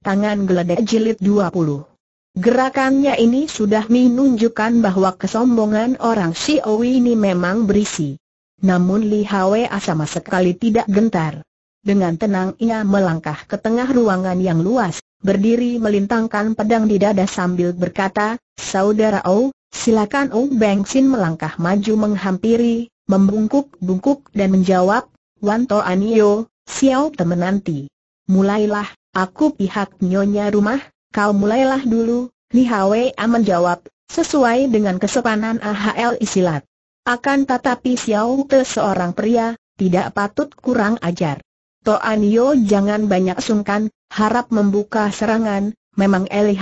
Tangan Geledek Jilid 20 Gerakannya ini sudah menunjukkan bahwa kesombongan orang Xiaowi ini memang berisi. Namun Li Hwa sama sekali tidak gentar. Dengan tenang ia melangkah ke tengah ruangan yang luas, berdiri melintangkan pedang di dada sambil berkata, Saudara Ou, silakan Ou Beng Sin melangkah maju menghampiri, membungkuk-bungkuk dan menjawab, Wan To Anio, Xiao nanti mulailah, aku pihak nyonya rumah, kau mulailah dulu, Li A menjawab, sesuai dengan kesopanan AHL isilat. Akan tetapi Xiao Te seorang pria, tidak patut kurang ajar. To Yo jangan banyak sungkan, harap membuka serangan, memang Li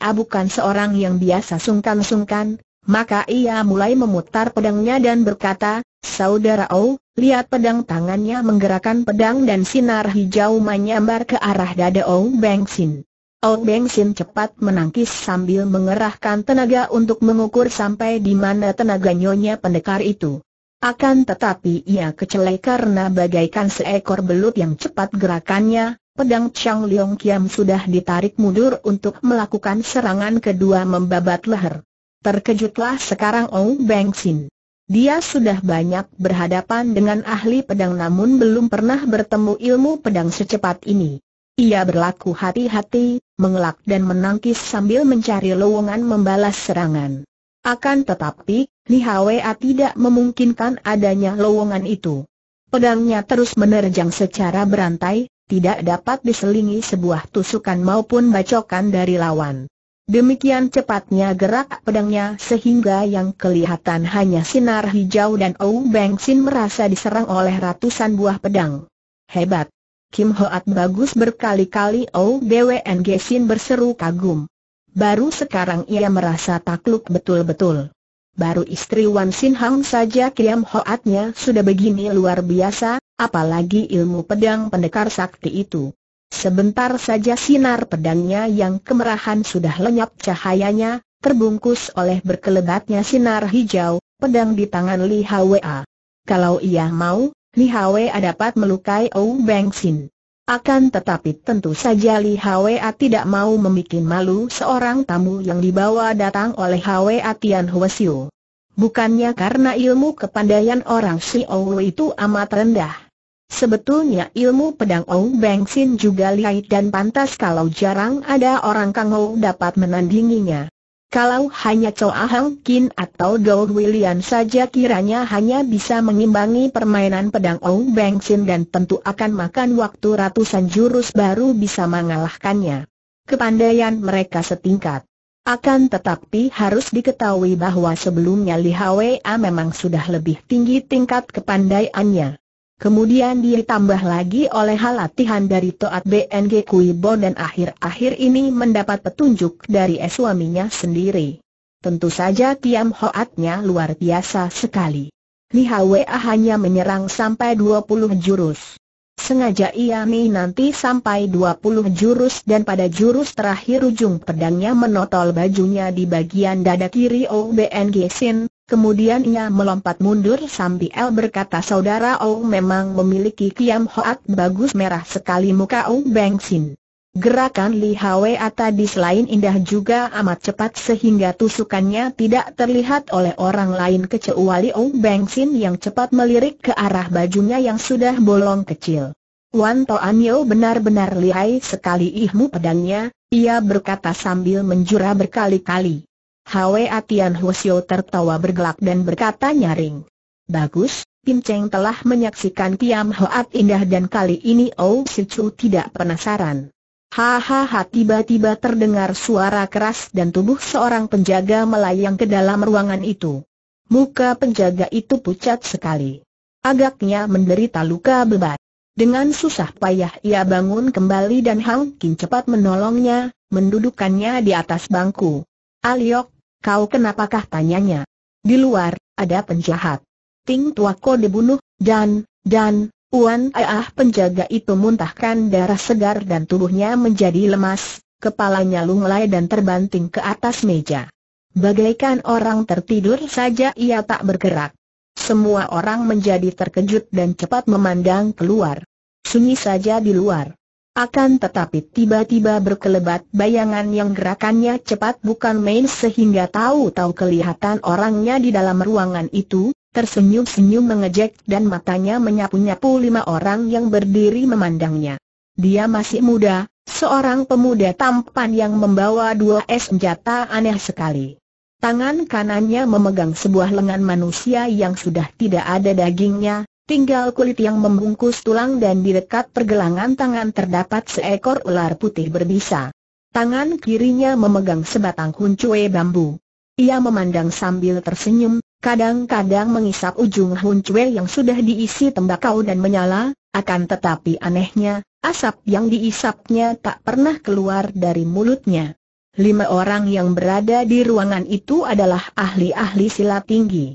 A bukan seorang yang biasa sungkan-sungkan, maka ia mulai memutar pedangnya dan berkata, Saudara Ou, lihat pedang tangannya menggerakkan pedang dan sinar hijau menyambar ke arah dada Ou Beng Sin. Oh Beng Sin cepat menangkis sambil mengerahkan tenaga untuk mengukur sampai di mana tenaga nyonya pendekar itu. Akan tetapi ia kecelai karena bagaikan seekor belut yang cepat gerakannya, pedang Chang Leong Kiam sudah ditarik mundur untuk melakukan serangan kedua membabat leher. Terkejutlah sekarang Ou Beng Sin. Dia sudah banyak berhadapan dengan ahli pedang namun belum pernah bertemu ilmu pedang secepat ini. Ia berlaku hati-hati, mengelak dan menangkis sambil mencari lowongan membalas serangan. Akan tetapi, Li Hwa tidak memungkinkan adanya lowongan itu. Pedangnya terus menerjang secara berantai, tidak dapat diselingi sebuah tusukan maupun bacokan dari lawan. Demikian cepatnya gerak pedangnya sehingga yang kelihatan hanya sinar hijau dan Ou Beng Sin merasa diserang oleh ratusan buah pedang. Hebat! Kim Hoat bagus berkali-kali Ou Beng Sin berseru kagum. Baru sekarang ia merasa takluk betul-betul. Baru istri Wan Sin Hang saja Kim Hoatnya sudah begini luar biasa, apalagi ilmu pedang pendekar sakti itu. Sebentar saja sinar pedangnya yang kemerahan sudah lenyap cahayanya, terbungkus oleh berkelebatnya sinar hijau, pedang di tangan Li Hwa. Kalau ia mau, Li Hwa dapat melukai Ou Beng Sin. Akan tetapi tentu saja Li Hwa tidak mau membuat malu seorang tamu yang dibawa datang oleh Hwa Tian Hwasyu. Bukannya karena ilmu kepandaian orang si Ou itu amat rendah Sebetulnya ilmu pedang Ong Beng Sin juga lihai dan pantas kalau jarang ada orang Kang kangou dapat menandinginya. Kalau hanya Choa Hang Kin atau Gold William saja kiranya hanya bisa mengimbangi permainan pedang Ong Beng Sin dan tentu akan makan waktu ratusan jurus baru bisa mengalahkannya. Kepandaian mereka setingkat. Akan tetapi harus diketahui bahwa sebelumnya Li Hwa memang sudah lebih tinggi tingkat kepandaiannya. Kemudian ditambah lagi oleh hal latihan dari Toat BNG Kuibo dan akhir-akhir ini mendapat petunjuk dari eh suaminya sendiri. Tentu saja Tiam Hoatnya luar biasa sekali. Li Hwa hanya menyerang sampai 20 jurus. Sengaja ia nanti sampai 20 jurus dan pada jurus terakhir ujung pedangnya menotol bajunya di bagian dada kiri O BNG Sin, Kemudian ia melompat mundur sambil berkata saudara Ou memang memiliki kiam hoat bagus merah sekali muka Ou Beng Sin. Gerakan Li Hwe tadi selain indah juga amat cepat sehingga tusukannya tidak terlihat oleh orang lain kecuali Ou Beng Sin yang cepat melirik ke arah bajunya yang sudah bolong kecil. Wan An Yeo benar-benar lihai sekali ihmu pedangnya, ia berkata sambil menjura berkali-kali. Hwe Atian Husio tertawa bergelak dan berkata nyaring. Bagus, Pin Cheng telah menyaksikan Tiam Hoat indah dan kali ini Oh Si Chu tidak penasaran. Hahaha tiba-tiba terdengar suara keras dan tubuh seorang penjaga melayang ke dalam ruangan itu. Muka penjaga itu pucat sekali. Agaknya menderita luka bebat. Dengan susah payah ia bangun kembali dan Hang Kin cepat menolongnya, mendudukannya di atas bangku. Aliok, Kau kenapakah tanyanya? Di luar, ada penjahat. Ting Tuako dibunuh, dan, dan, Uan Aah penjaga itu muntahkan darah segar dan tubuhnya menjadi lemas, kepalanya lunglai dan terbanting ke atas meja. Bagaikan orang tertidur saja ia tak bergerak. Semua orang menjadi terkejut dan cepat memandang keluar. Sunyi saja di luar. Akan tetapi tiba-tiba berkelebat bayangan yang gerakannya cepat bukan main sehingga tahu-tahu kelihatan orangnya di dalam ruangan itu, tersenyum-senyum mengejek dan matanya menyapu-nyapu lima orang yang berdiri memandangnya. Dia masih muda, seorang pemuda tampan yang membawa dua senjata aneh sekali. Tangan kanannya memegang sebuah lengan manusia yang sudah tidak ada dagingnya, Tinggal kulit yang membungkus tulang dan di dekat pergelangan tangan terdapat seekor ular putih berbisa. Tangan kirinya memegang sebatang huncue bambu. Ia memandang sambil tersenyum, kadang-kadang mengisap ujung huncue yang sudah diisi tembakau dan menyala, akan tetapi anehnya, asap yang diisapnya tak pernah keluar dari mulutnya. Lima orang yang berada di ruangan itu adalah ahli-ahli silat tinggi.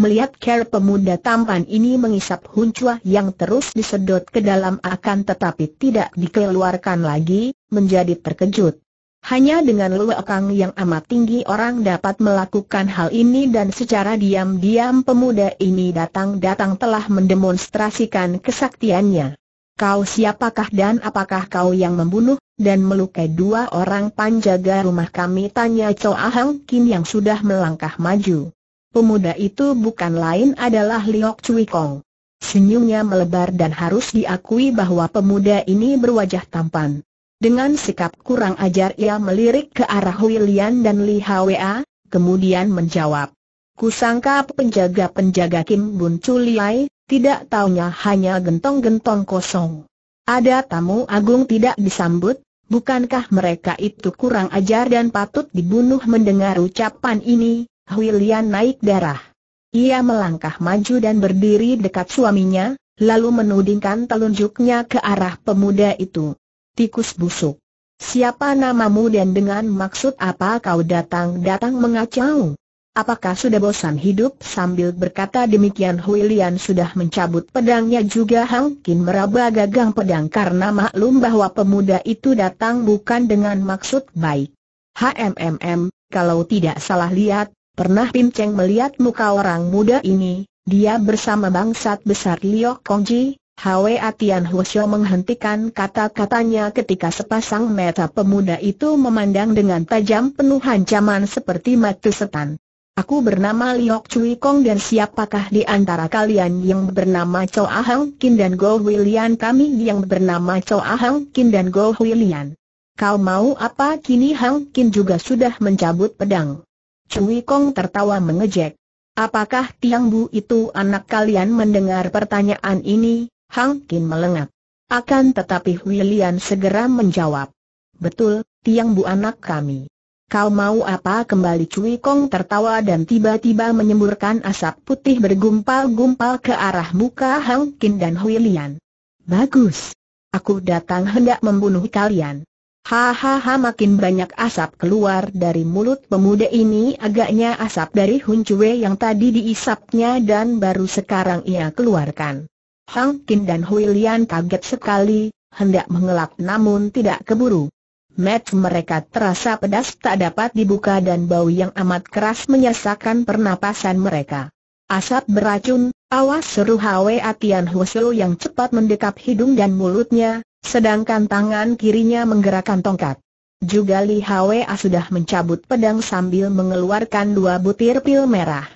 Melihat care pemuda tampan ini mengisap huncuah yang terus disedot ke dalam akan tetapi tidak dikeluarkan lagi, menjadi terkejut. Hanya dengan luakang yang amat tinggi orang dapat melakukan hal ini dan secara diam-diam pemuda ini datang-datang telah mendemonstrasikan kesaktiannya. Kau siapakah dan apakah kau yang membunuh dan melukai dua orang panjaga rumah kami? Tanya Choa Ahang Kin yang sudah melangkah maju. Pemuda itu bukan lain adalah Liok Cui Kong. Senyumnya melebar dan harus diakui bahwa pemuda ini berwajah tampan. Dengan sikap kurang ajar ia melirik ke arah Lian dan Li Hwa, kemudian menjawab. Kusangka penjaga-penjaga Kim Bun Chuliai, tidak taunya hanya gentong-gentong kosong. Ada tamu agung tidak disambut, bukankah mereka itu kurang ajar dan patut dibunuh mendengar ucapan ini? Hui naik darah. Ia melangkah maju dan berdiri dekat suaminya, lalu menudingkan telunjuknya ke arah pemuda itu. Tikus busuk. Siapa namamu dan dengan maksud apa kau datang-datang mengacau? Apakah sudah bosan hidup? Sambil berkata demikian Hui sudah mencabut pedangnya juga Hang Kin meraba gagang pedang karena maklum bahwa pemuda itu datang bukan dengan maksud baik. HMMM, kalau tidak salah lihat, Pernah Pin Cheng melihat muka orang muda ini, dia bersama bangsat besar Liok Kongji, Hwe Atian Husyo menghentikan kata-katanya ketika sepasang mata pemuda itu memandang dengan tajam penuh ancaman seperti mata setan. Aku bernama Liok Cui Kong dan siapakah di antara kalian yang bernama Chow Ahang Kin dan Go Huilian kami yang bernama Chow Ahang Kin dan Go Huilian. Kau mau apa kini Hang Kin juga sudah mencabut pedang. Cui Kong tertawa mengejek. Apakah Tiang Bu itu anak kalian mendengar pertanyaan ini? Hang Kin melengak. Akan tetapi Lian segera menjawab. Betul, Tiang Bu anak kami. Kau mau apa kembali Cui Kong tertawa dan tiba-tiba menyemburkan asap putih bergumpal-gumpal ke arah muka Hang Kin dan Huilian. Bagus. Aku datang hendak membunuh kalian. Hahaha makin banyak asap keluar dari mulut pemuda ini agaknya asap dari Huncue yang tadi diisapnya dan baru sekarang ia keluarkan. Hang Kin dan Hui Lian kaget sekali, hendak mengelak namun tidak keburu. Mat mereka terasa pedas tak dapat dibuka dan bau yang amat keras menyesakkan pernapasan mereka. Asap beracun, awas seru Hwe Atian Husu yang cepat mendekap hidung dan mulutnya, Sedangkan tangan kirinya menggerakkan tongkat. Juga Li Hwa sudah mencabut pedang sambil mengeluarkan dua butir pil merah.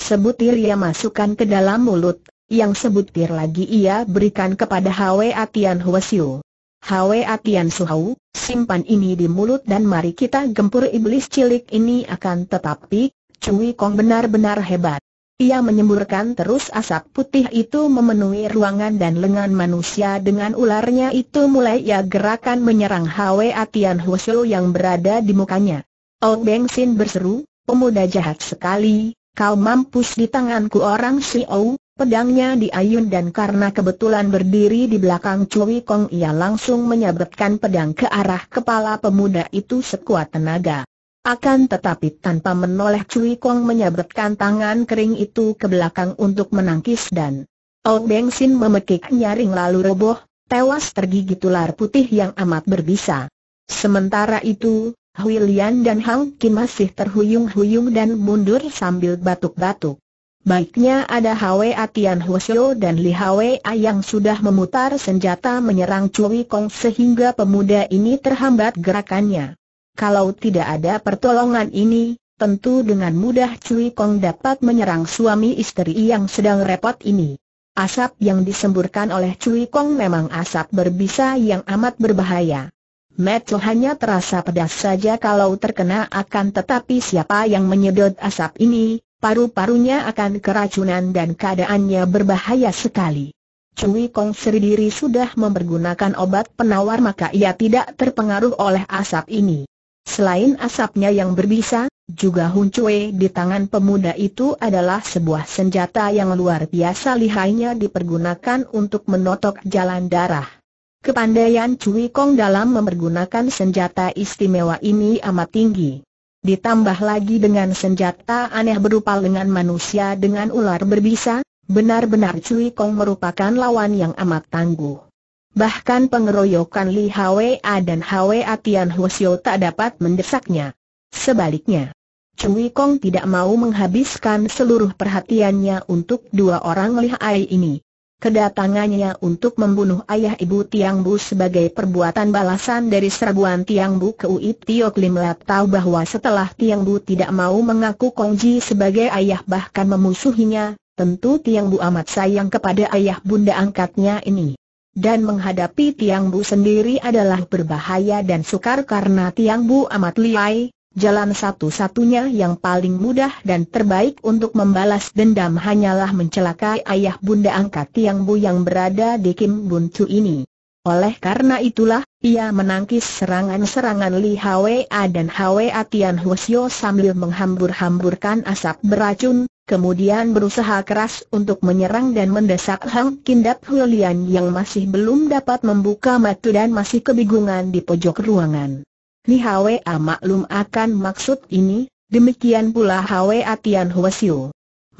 Sebutir ia masukkan ke dalam mulut, yang sebutir lagi ia berikan kepada Hwa Atian Huasiu. Hwa Atian Suhau, simpan ini di mulut dan mari kita gempur iblis cilik ini akan tetapi, Cui Kong benar-benar hebat. Ia menyemburkan terus asap putih itu memenuhi ruangan dan lengan manusia dengan ularnya itu mulai ia gerakan menyerang Hwe Atian Hwasyo yang berada di mukanya. Ong Beng Sin berseru, pemuda jahat sekali, kau mampus di tanganku orang ou. pedangnya diayun dan karena kebetulan berdiri di belakang Cui Kong ia langsung menyabetkan pedang ke arah kepala pemuda itu sekuat tenaga. Akan tetapi tanpa menoleh Cui Kong menyabetkan tangan kering itu ke belakang untuk menangkis dan Ou Beng Sin memekik nyaring lalu roboh, tewas tergigit ular putih yang amat berbisa. Sementara itu, Hui Lian dan Hang Kim masih terhuyung-huyung dan mundur sambil batuk-batuk. Baiknya ada Hwe Atian Hwasyo dan Li Hwe yang sudah memutar senjata menyerang Cui Kong sehingga pemuda ini terhambat gerakannya. Kalau tidak ada pertolongan ini, tentu dengan mudah Cui Kong dapat menyerang suami istri yang sedang repot ini. Asap yang disemburkan oleh Cui Kong memang asap berbisa yang amat berbahaya. Metu hanya terasa pedas saja kalau terkena akan tetapi siapa yang menyedot asap ini, paru-parunya akan keracunan dan keadaannya berbahaya sekali. Cui Kong sendiri sudah mempergunakan obat penawar maka ia tidak terpengaruh oleh asap ini. Selain asapnya yang berbisa, juga Huncue di tangan pemuda itu adalah sebuah senjata yang luar biasa lihainya dipergunakan untuk menotok jalan darah. Kepandaian Cui Kong dalam mempergunakan senjata istimewa ini amat tinggi. Ditambah lagi dengan senjata aneh berupa lengan manusia dengan ular berbisa, benar-benar Cui Kong merupakan lawan yang amat tangguh. Bahkan pengeroyokan Li Hwa dan Hwa Tian Hwasyo tak dapat mendesaknya. Sebaliknya, Cui Kong tidak mau menghabiskan seluruh perhatiannya untuk dua orang Li lihai ini. Kedatangannya untuk membunuh ayah ibu Tiang Bu sebagai perbuatan balasan dari serbuan Tiang Bu ke Uit Tiok Lim Lat tahu bahwa setelah Tiang Bu tidak mau mengaku Kong Ji sebagai ayah bahkan memusuhinya, tentu Tiang Bu amat sayang kepada ayah bunda angkatnya ini. Dan menghadapi Tiang Bu sendiri adalah berbahaya dan sukar karena Tiang Bu amat liai, jalan satu-satunya yang paling mudah dan terbaik untuk membalas dendam hanyalah mencelakai ayah bunda angkat Tiang Bu yang berada di Kim Bun Chu ini. Oleh karena itulah, ia menangkis serangan-serangan Li Hwa dan Hwa Tian Hwasyo sambil menghambur-hamburkan asap beracun, kemudian berusaha keras untuk menyerang dan mendesak Hang Kindap Hulian yang masih belum dapat membuka mata dan masih kebingungan di pojok ruangan. Ni Hwa maklum akan maksud ini, demikian pula Hwa Tian Huasiu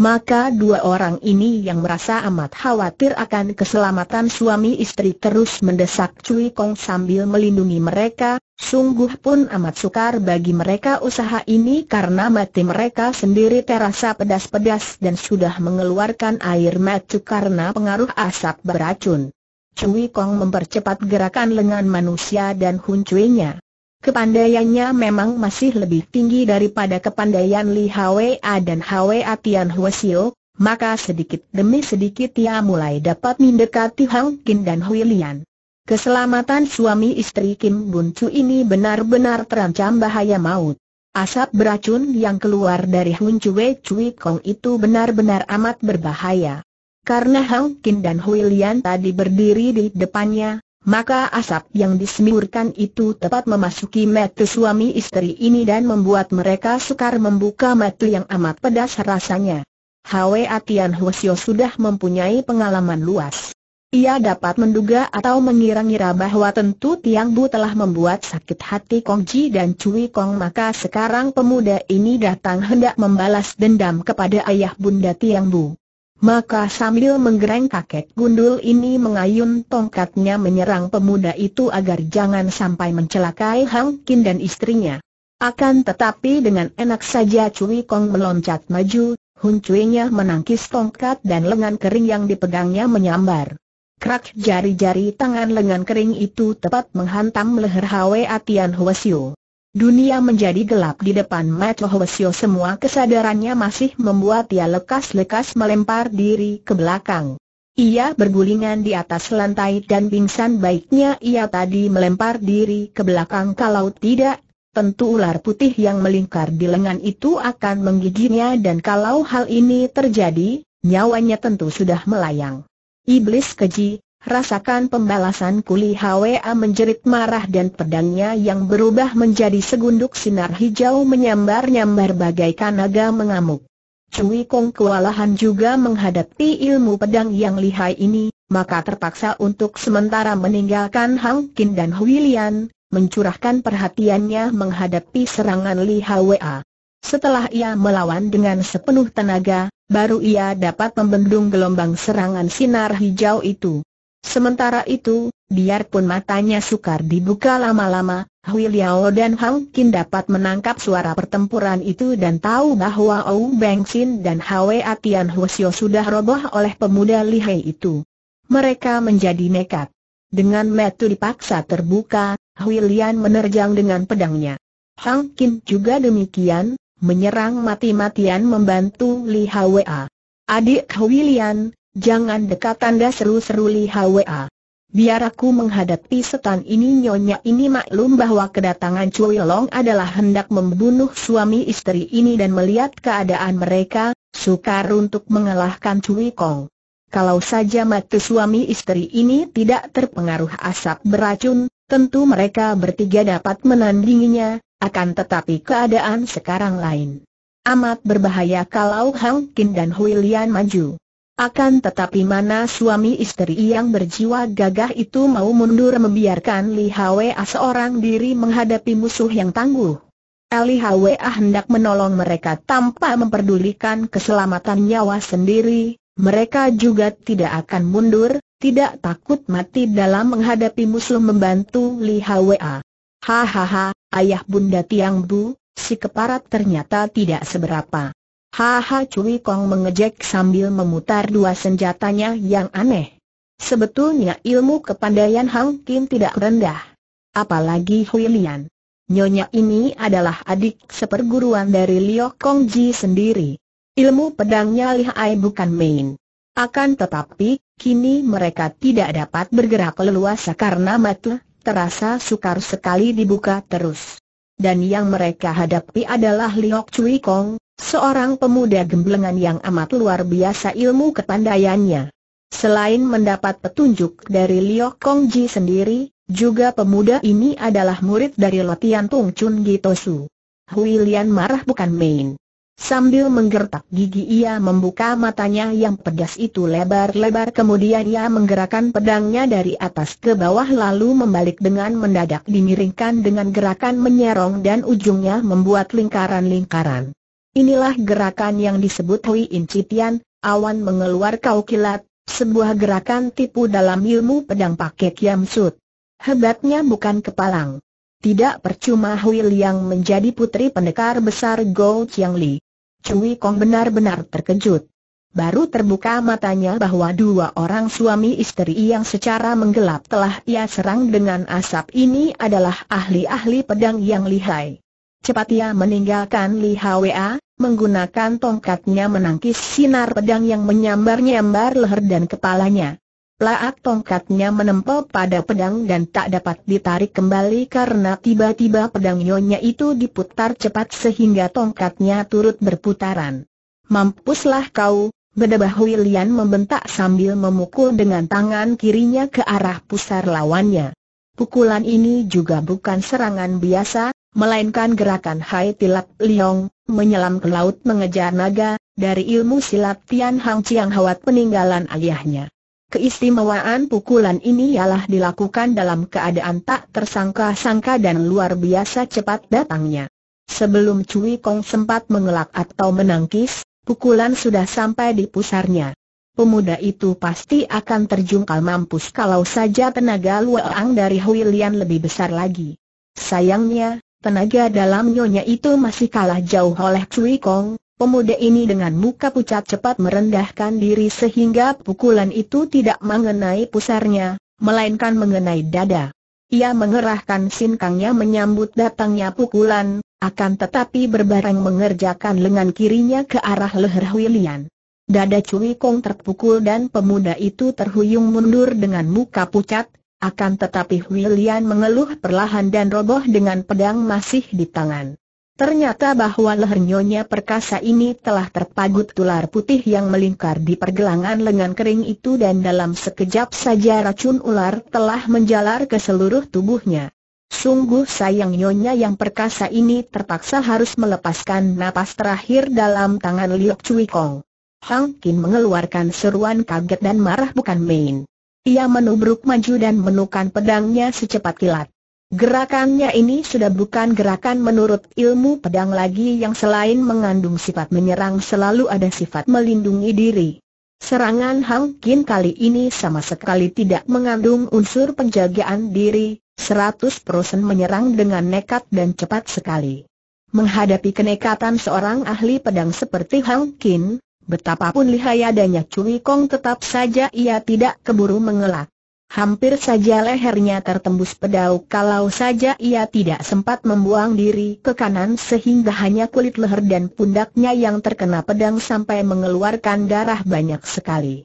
maka dua orang ini yang merasa amat khawatir akan keselamatan suami istri terus mendesak Cui Kong sambil melindungi mereka, sungguh pun amat sukar bagi mereka usaha ini karena mati mereka sendiri terasa pedas-pedas dan sudah mengeluarkan air mata karena pengaruh asap beracun. Cui Kong mempercepat gerakan lengan manusia dan huncuinya. Kepandaiannya memang masih lebih tinggi daripada kepandaian Li Hwa dan Hwa Tian Huasio, maka sedikit demi sedikit ia mulai dapat mendekati Hang Kin dan Hui Lian. Keselamatan suami istri Kim Bun Chu ini benar-benar terancam bahaya maut. Asap beracun yang keluar dari Hun Chue Chui Kong itu benar-benar amat berbahaya. Karena Hang Kin dan Hui Lian tadi berdiri di depannya, maka asap yang disemurkan itu tepat memasuki mata suami istri ini dan membuat mereka sukar membuka mata yang amat pedas rasanya. Hwe Atian Hwasyo sudah mempunyai pengalaman luas. Ia dapat menduga atau mengira-ngira bahwa tentu Tiang Bu telah membuat sakit hati Kong Ji dan Cui Kong maka sekarang pemuda ini datang hendak membalas dendam kepada ayah bunda Tiang Bu. Maka sambil menggereng kakek gundul ini mengayun tongkatnya menyerang pemuda itu agar jangan sampai mencelakai Hang Kin dan istrinya. Akan tetapi dengan enak saja Cui Kong meloncat maju, Hun Cui nya menangkis tongkat dan lengan kering yang dipegangnya menyambar. Krak jari-jari tangan lengan kering itu tepat menghantam leher Hwe Atian Hwasyu. Dunia menjadi gelap di depan Macho Hwasyo semua kesadarannya masih membuat dia lekas-lekas melempar diri ke belakang. Ia bergulingan di atas lantai dan pingsan baiknya ia tadi melempar diri ke belakang kalau tidak, tentu ular putih yang melingkar di lengan itu akan menggiginya dan kalau hal ini terjadi, nyawanya tentu sudah melayang. Iblis keji, Rasakan pembalasan Kuli Hwa menjerit marah dan pedangnya yang berubah menjadi segunduk sinar hijau menyambar-nyambar bagaikan naga mengamuk. Cui Kong kewalahan juga menghadapi ilmu pedang yang lihai ini, maka terpaksa untuk sementara meninggalkan Hang Kin dan Hui Lian, mencurahkan perhatiannya menghadapi serangan Li Hwa. Setelah ia melawan dengan sepenuh tenaga, baru ia dapat membendung gelombang serangan sinar hijau itu. Sementara itu, biarpun matanya sukar dibuka lama-lama, Hui Liao dan Hang Qin dapat menangkap suara pertempuran itu dan tahu bahwa Ou Beng Xin dan Hwe Atian Hwasyo sudah roboh oleh pemuda Li lihai itu. Mereka menjadi nekat. Dengan metu dipaksa terbuka, Hui Lian menerjang dengan pedangnya. Hang Qin juga demikian, menyerang mati-matian membantu Li Hwa. Adik Hui Lian, Jangan dekat tanda seru-seru Li Hwa. Biar aku menghadapi setan ini nyonya ini maklum bahwa kedatangan Cui Long adalah hendak membunuh suami istri ini dan melihat keadaan mereka, sukar untuk mengalahkan Cui Kong. Kalau saja mati suami istri ini tidak terpengaruh asap beracun, tentu mereka bertiga dapat menandinginya, akan tetapi keadaan sekarang lain. Amat berbahaya kalau Hang Kin dan Hui Lian maju. Akan tetapi mana suami istri yang berjiwa gagah itu mau mundur membiarkan Li Hwa seorang diri menghadapi musuh yang tangguh. Li Hwa hendak menolong mereka tanpa memperdulikan keselamatan nyawa sendiri, mereka juga tidak akan mundur, tidak takut mati dalam menghadapi musuh membantu Li Hwa. Hahaha, ayah bunda Tiang Bu, si keparat ternyata tidak seberapa. Haha Cui Kong mengejek sambil memutar dua senjatanya yang aneh. Sebetulnya ilmu kepandaian Hang Kim tidak rendah. Apalagi Hui Lian. Nyonya ini adalah adik seperguruan dari Liu Kong Ji sendiri. Ilmu pedangnya lihai bukan main. Akan tetapi, kini mereka tidak dapat bergerak leluasa karena mata terasa sukar sekali dibuka terus. Dan yang mereka hadapi adalah Liok Cui Kong, Seorang pemuda gemblengan yang amat luar biasa ilmu kepandaiannya. Selain mendapat petunjuk dari Liu Kongji sendiri, juga pemuda ini adalah murid dari Lotian Tung Chun Gitosu. Hui Lian marah bukan main. Sambil menggertak gigi ia membuka matanya yang pedas itu lebar-lebar kemudian ia menggerakkan pedangnya dari atas ke bawah lalu membalik dengan mendadak dimiringkan dengan gerakan menyerong dan ujungnya membuat lingkaran-lingkaran. Inilah gerakan yang disebut Hui Incitian, awan mengeluarkan kau kilat, sebuah gerakan tipu dalam ilmu pedang pakai kiam sut. Hebatnya bukan kepalang. Tidak percuma Hui Liang menjadi putri pendekar besar Go Chiang Li. Cui Kong benar-benar terkejut. Baru terbuka matanya bahwa dua orang suami istri yang secara menggelap telah ia serang dengan asap ini adalah ahli-ahli pedang yang lihai. Cepat ia meninggalkan Li Hwa, menggunakan tongkatnya menangkis sinar pedang yang menyambar-nyambar leher dan kepalanya. Laak tongkatnya menempel pada pedang dan tak dapat ditarik kembali karena tiba-tiba pedang nyonya itu diputar cepat sehingga tongkatnya turut berputaran. Mampuslah kau, bedebah William membentak sambil memukul dengan tangan kirinya ke arah pusar lawannya. Pukulan ini juga bukan serangan biasa, melainkan gerakan Hai Tilap Liong, menyelam ke laut mengejar naga, dari ilmu silat Tian Hang Chiang Hawat peninggalan ayahnya. Keistimewaan pukulan ini ialah dilakukan dalam keadaan tak tersangka-sangka dan luar biasa cepat datangnya. Sebelum Cui Kong sempat mengelak atau menangkis, pukulan sudah sampai di pusarnya. Pemuda itu pasti akan terjungkal mampus kalau saja tenaga Luang dari Hui Lian lebih besar lagi. Sayangnya, Tenaga dalam nyonya itu masih kalah jauh oleh Cui Kong, pemuda ini dengan muka pucat cepat merendahkan diri sehingga pukulan itu tidak mengenai pusarnya, melainkan mengenai dada. Ia mengerahkan sinkangnya menyambut datangnya pukulan, akan tetapi berbareng mengerjakan lengan kirinya ke arah leher William. Dada Cui Kong terpukul dan pemuda itu terhuyung mundur dengan muka pucat, akan tetapi William mengeluh perlahan dan roboh dengan pedang masih di tangan. Ternyata bahwa lehernya perkasa ini telah terpagut tular putih yang melingkar di pergelangan lengan kering itu dan dalam sekejap saja racun ular telah menjalar ke seluruh tubuhnya. Sungguh sayang nyonya yang perkasa ini terpaksa harus melepaskan napas terakhir dalam tangan Liok Cui Kong. Hang Kin mengeluarkan seruan kaget dan marah bukan main. Ia menubruk maju dan menukan pedangnya secepat kilat. Gerakannya ini sudah bukan gerakan menurut ilmu pedang lagi yang selain mengandung sifat menyerang selalu ada sifat melindungi diri. Serangan Hang Kin kali ini sama sekali tidak mengandung unsur penjagaan diri, 100% menyerang dengan nekat dan cepat sekali. Menghadapi kenekatan seorang ahli pedang seperti Hang Kin, Betapapun lihai adanya Cui Kong tetap saja ia tidak keburu mengelak. Hampir saja lehernya tertembus pedau kalau saja ia tidak sempat membuang diri ke kanan sehingga hanya kulit leher dan pundaknya yang terkena pedang sampai mengeluarkan darah banyak sekali.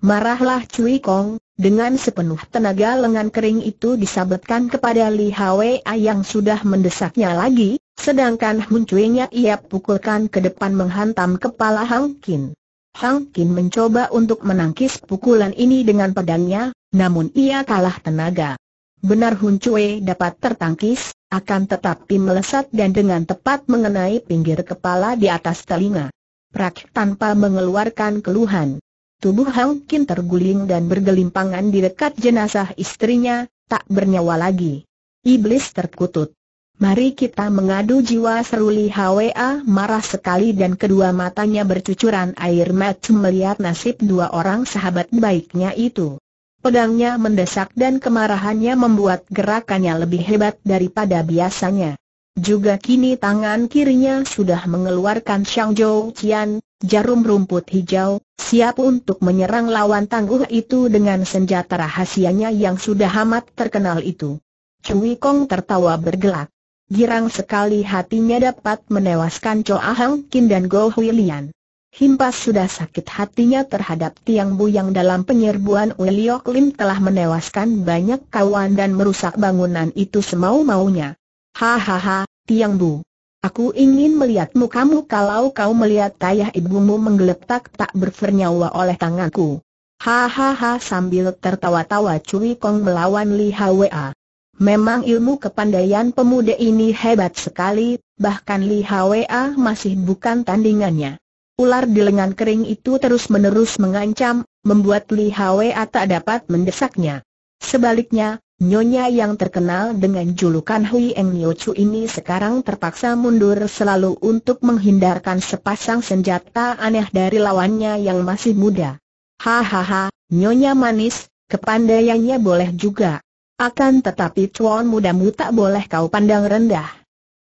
Marahlah Cui Kong, dengan sepenuh tenaga lengan kering itu disabetkan kepada Li Hwa yang sudah mendesaknya lagi, Sedangkan Hun cui ia pukulkan ke depan menghantam kepala Hang Kin. Hang Kin mencoba untuk menangkis pukulan ini dengan pedangnya, namun ia kalah tenaga. Benar Hun Cui dapat tertangkis, akan tetapi melesat dan dengan tepat mengenai pinggir kepala di atas telinga. Prak tanpa mengeluarkan keluhan. Tubuh Hang Kin terguling dan bergelimpangan di dekat jenazah istrinya, tak bernyawa lagi. Iblis terkutut. Mari kita mengadu jiwa Seruli Hwa marah sekali dan kedua matanya bercucuran air mata melihat nasib dua orang sahabat baiknya itu. Pedangnya mendesak dan kemarahannya membuat gerakannya lebih hebat daripada biasanya. Juga kini tangan kirinya sudah mengeluarkan Xiang Zhou Qian, jarum rumput hijau, siap untuk menyerang lawan tangguh itu dengan senjata rahasianya yang sudah amat terkenal itu. Cui Kong tertawa bergelak. Girang sekali hatinya dapat menewaskan Cho Ahang Kin dan Go Hui Lian. Himpas sudah sakit hatinya terhadap Tiang Bu yang dalam penyerbuan Uliok Lim telah menewaskan banyak kawan dan merusak bangunan itu semau-maunya. Hahaha, Tiang Bu. Aku ingin melihatmu kamu kalau kau melihat tayah ibumu menggeletak tak bernyawa oleh tanganku. Hahaha sambil tertawa-tawa Cui Kong melawan Li Hwa. Memang ilmu kepandaian pemuda ini hebat sekali, bahkan Li Hwa masih bukan tandingannya. Ular di lengan kering itu terus-menerus mengancam, membuat Li Hwa tak dapat mendesaknya. Sebaliknya, Nyonya yang terkenal dengan julukan Hui Eng Nio Chu ini sekarang terpaksa mundur selalu untuk menghindarkan sepasang senjata aneh dari lawannya yang masih muda. Hahaha, Nyonya manis, kepandaiannya boleh juga. Akan tetapi cuan mudamu tak boleh kau pandang rendah.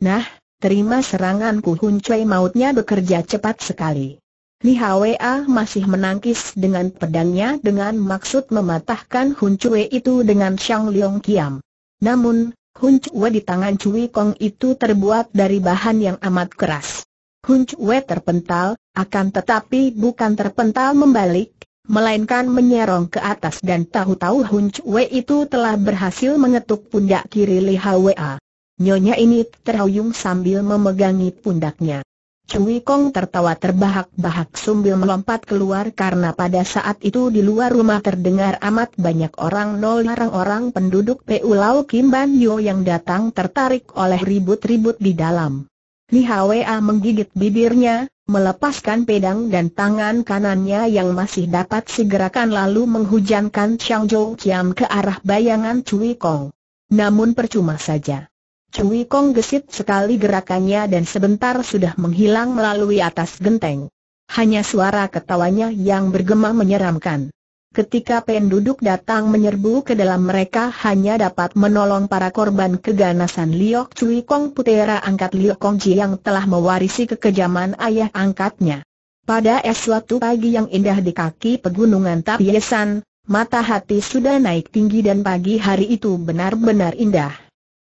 Nah, terima seranganku Hun Cui mautnya bekerja cepat sekali. Li Hwa masih menangkis dengan pedangnya dengan maksud mematahkan Hun Cui itu dengan Shang Leong Kiam. Namun, Hun Cui di tangan Cui Kong itu terbuat dari bahan yang amat keras. Hun Cui terpental, akan tetapi bukan terpental membalik, melainkan menyerong ke atas dan tahu-tahu Hun Chue itu telah berhasil mengetuk pundak kiri Li Hwa. Nyonya ini terhuyung sambil memegangi pundaknya. Cui Kong tertawa terbahak-bahak sambil melompat keluar karena pada saat itu di luar rumah terdengar amat banyak orang nol orang-orang penduduk Pulau Lau Kim Yo yang datang tertarik oleh ribut-ribut di dalam. Li Hwa menggigit bibirnya, melepaskan pedang dan tangan kanannya yang masih dapat segerakan lalu menghujankan Chang Jou Kiam ke arah bayangan Cui Kong. Namun percuma saja. Cui Kong gesit sekali gerakannya dan sebentar sudah menghilang melalui atas genteng. Hanya suara ketawanya yang bergema menyeramkan. Ketika penduduk datang menyerbu ke dalam mereka hanya dapat menolong para korban keganasan Liok Cui Kong putera angkat Liok Kong Ji yang telah mewarisi kekejaman ayah angkatnya. Pada es suatu pagi yang indah di kaki pegunungan Tapiesan, mata hati sudah naik tinggi dan pagi hari itu benar-benar indah.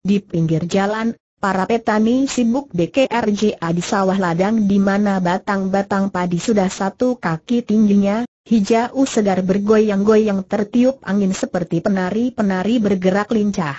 Di pinggir jalan, Para petani sibuk BKRJA di sawah ladang di mana batang-batang padi sudah satu kaki tingginya, hijau segar bergoyang-goyang tertiup angin seperti penari-penari bergerak lincah.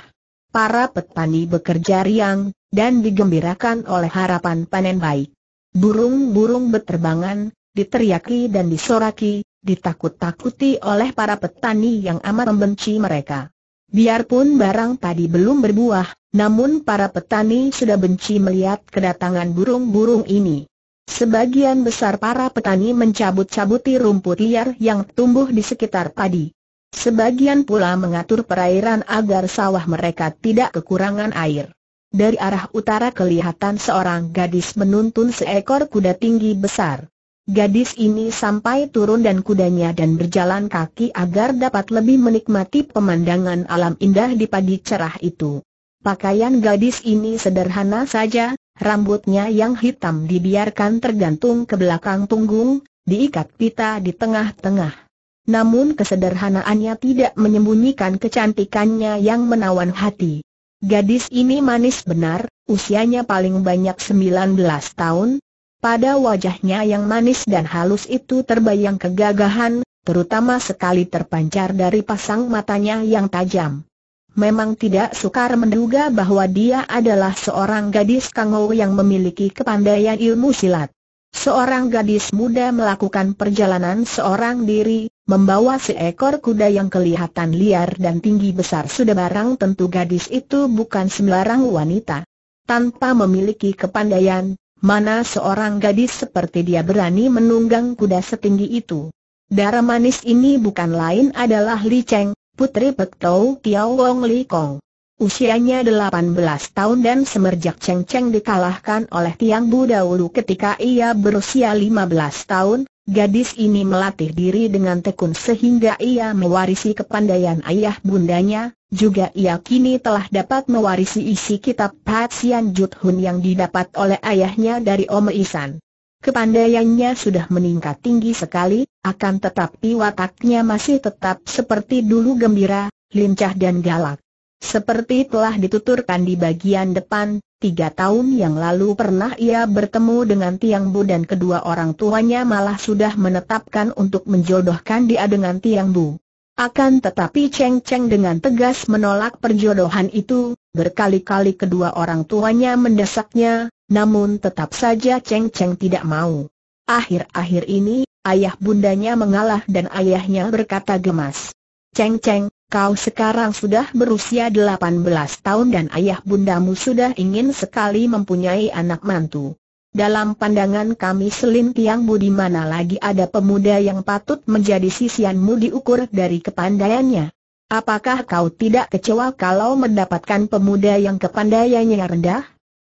Para petani bekerja riang, dan digembirakan oleh harapan panen baik. Burung-burung berterbangan, diteriaki dan disoraki, ditakut-takuti oleh para petani yang amat membenci mereka. Biarpun barang padi belum berbuah, namun para petani sudah benci melihat kedatangan burung-burung ini. Sebagian besar para petani mencabut-cabuti rumput liar yang tumbuh di sekitar padi. Sebagian pula mengatur perairan agar sawah mereka tidak kekurangan air. Dari arah utara kelihatan seorang gadis menuntun seekor kuda tinggi besar. Gadis ini sampai turun dan kudanya dan berjalan kaki agar dapat lebih menikmati pemandangan alam indah di pagi cerah itu. Pakaian gadis ini sederhana saja, rambutnya yang hitam dibiarkan tergantung ke belakang punggung, diikat pita di tengah-tengah. Namun kesederhanaannya tidak menyembunyikan kecantikannya yang menawan hati. Gadis ini manis benar, usianya paling banyak 19 tahun, pada wajahnya yang manis dan halus itu terbayang kegagahan, terutama sekali terpancar dari pasang matanya yang tajam. Memang tidak sukar menduga bahwa dia adalah seorang gadis kangau yang memiliki kepandaian ilmu silat. Seorang gadis muda melakukan perjalanan seorang diri, membawa seekor kuda yang kelihatan liar dan tinggi besar sudah barang tentu gadis itu bukan sembarang wanita. Tanpa memiliki kepandaian, Mana seorang gadis seperti dia berani menunggang kuda setinggi itu? Darah manis ini bukan lain adalah Li Cheng, putri Pek Tau Tiao Wong Li Kong. Usianya 18 tahun dan semerjak Cheng Cheng dikalahkan oleh Tiang Bu dahulu ketika ia berusia 15 tahun, gadis ini melatih diri dengan tekun sehingga ia mewarisi kepandaian ayah bundanya, juga ia kini telah dapat mewarisi isi kitab Patsian Jut Hun yang didapat oleh ayahnya dari Om Isan. Kepandaiannya sudah meningkat tinggi sekali, akan tetapi wataknya masih tetap seperti dulu gembira, lincah dan galak. Seperti telah dituturkan di bagian depan, tiga tahun yang lalu pernah ia bertemu dengan Tiang Bu dan kedua orang tuanya malah sudah menetapkan untuk menjodohkan dia dengan Tiang Bu. Akan tetapi Cheng Cheng dengan tegas menolak perjodohan itu, berkali-kali kedua orang tuanya mendesaknya, namun tetap saja Cheng Cheng tidak mau. Akhir-akhir ini, ayah bundanya mengalah dan ayahnya berkata gemas. Cheng Cheng, kau sekarang sudah berusia 18 tahun dan ayah bundamu sudah ingin sekali mempunyai anak mantu. Dalam pandangan kami Selin Tiang di mana lagi ada pemuda yang patut menjadi sisianmu diukur dari kepandaiannya. Apakah kau tidak kecewa kalau mendapatkan pemuda yang kepandaiannya rendah?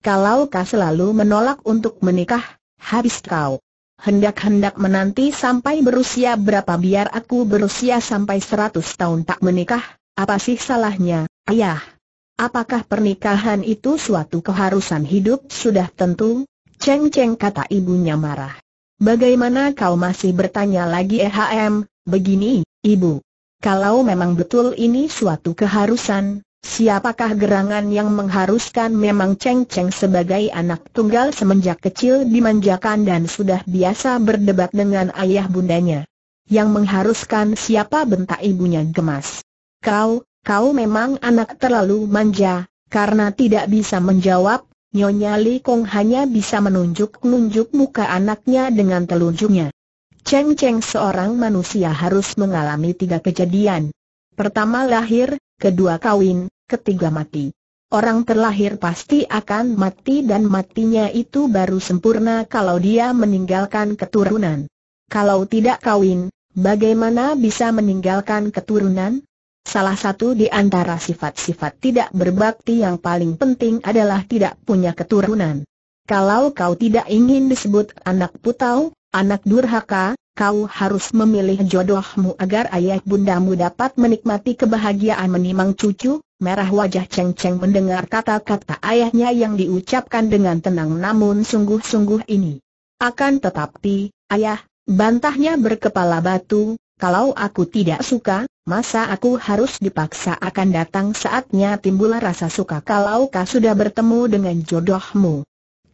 Kalau kau selalu menolak untuk menikah, habis kau. Hendak-hendak menanti sampai berusia berapa biar aku berusia sampai 100 tahun tak menikah, apa sih salahnya, ayah? Apakah pernikahan itu suatu keharusan hidup sudah tentu? Ceng-ceng kata ibunya marah. Bagaimana kau masih bertanya lagi EHM, begini, ibu? Kalau memang betul ini suatu keharusan, siapakah gerangan yang mengharuskan memang Ceng-ceng sebagai anak tunggal semenjak kecil dimanjakan dan sudah biasa berdebat dengan ayah bundanya? Yang mengharuskan siapa bentak ibunya gemas. Kau, kau memang anak terlalu manja, karena tidak bisa menjawab, Nyonya Li Kong hanya bisa menunjuk-nunjuk muka anaknya dengan telunjuknya. Cheng Cheng seorang manusia harus mengalami tiga kejadian. Pertama lahir, kedua kawin, ketiga mati. Orang terlahir pasti akan mati dan matinya itu baru sempurna kalau dia meninggalkan keturunan. Kalau tidak kawin, bagaimana bisa meninggalkan keturunan? Salah satu di antara sifat-sifat tidak berbakti yang paling penting adalah tidak punya keturunan. Kalau kau tidak ingin disebut anak putau, anak durhaka, kau harus memilih jodohmu agar ayah bundamu dapat menikmati kebahagiaan menimang cucu. Merah wajah Cheng Cheng mendengar kata-kata ayahnya yang diucapkan dengan tenang namun sungguh-sungguh ini. Akan tetapi, ayah, bantahnya berkepala batu, kalau aku tidak suka, Masa aku harus dipaksa akan datang saatnya timbul rasa suka kalau kau sudah bertemu dengan jodohmu.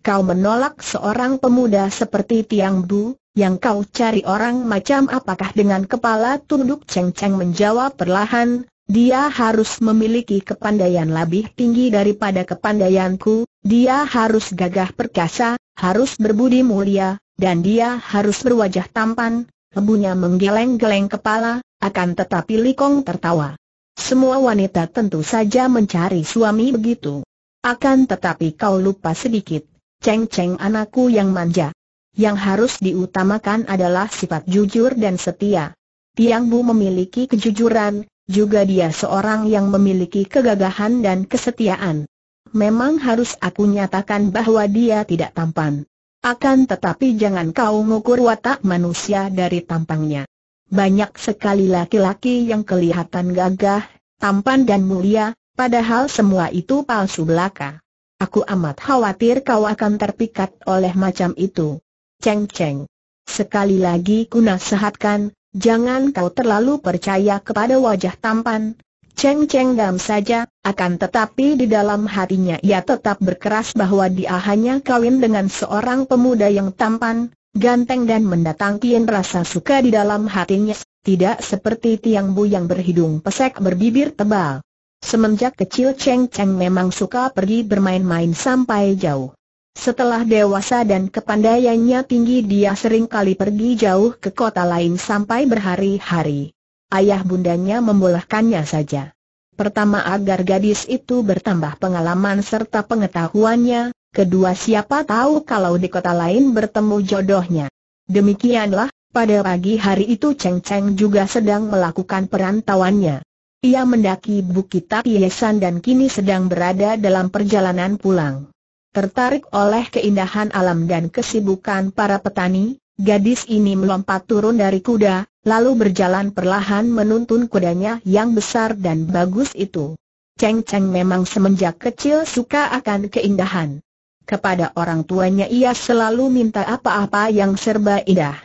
Kau menolak seorang pemuda seperti Tiang Bu, yang kau cari orang macam apakah dengan kepala tunduk Cheng Cheng menjawab perlahan, dia harus memiliki kepandaian lebih tinggi daripada kepandaianku, dia harus gagah perkasa, harus berbudi mulia, dan dia harus berwajah tampan. Lebunya menggeleng-geleng kepala, akan tetapi Li Kong tertawa. Semua wanita tentu saja mencari suami begitu. Akan tetapi kau lupa sedikit, Ceng Ceng anakku yang manja. Yang harus diutamakan adalah sifat jujur dan setia. Tiang Bu memiliki kejujuran, juga dia seorang yang memiliki kegagahan dan kesetiaan. Memang harus aku nyatakan bahwa dia tidak tampan. Akan tetapi jangan kau ngukur watak manusia dari tampangnya. Banyak sekali laki-laki yang kelihatan gagah, tampan dan mulia, padahal semua itu palsu belaka. Aku amat khawatir kau akan terpikat oleh macam itu. Ceng Ceng. Sekali lagi ku nasihatkan, jangan kau terlalu percaya kepada wajah tampan. Ceng Ceng dam saja, akan tetapi di dalam hatinya ia tetap berkeras bahwa dia hanya kawin dengan seorang pemuda yang tampan, ganteng dan mendatangkan rasa suka di dalam hatinya, tidak seperti Tiang Bu yang berhidung pesek berbibir tebal. Semenjak kecil Cheng Cheng memang suka pergi bermain-main sampai jauh. Setelah dewasa dan kepandaiannya tinggi dia sering kali pergi jauh ke kota lain sampai berhari-hari. Ayah bundanya membolehkannya saja. Pertama agar gadis itu bertambah pengalaman serta pengetahuannya, kedua siapa tahu kalau di kota lain bertemu jodohnya. Demikianlah, pada pagi hari itu Cheng Cheng juga sedang melakukan perantauannya. Ia mendaki Bukit Tapiesan dan kini sedang berada dalam perjalanan pulang. Tertarik oleh keindahan alam dan kesibukan para petani, gadis ini melompat turun dari kuda, lalu berjalan perlahan menuntun kudanya yang besar dan bagus itu. Cheng Cheng memang semenjak kecil suka akan keindahan. Kepada orang tuanya ia selalu minta apa-apa yang serba indah.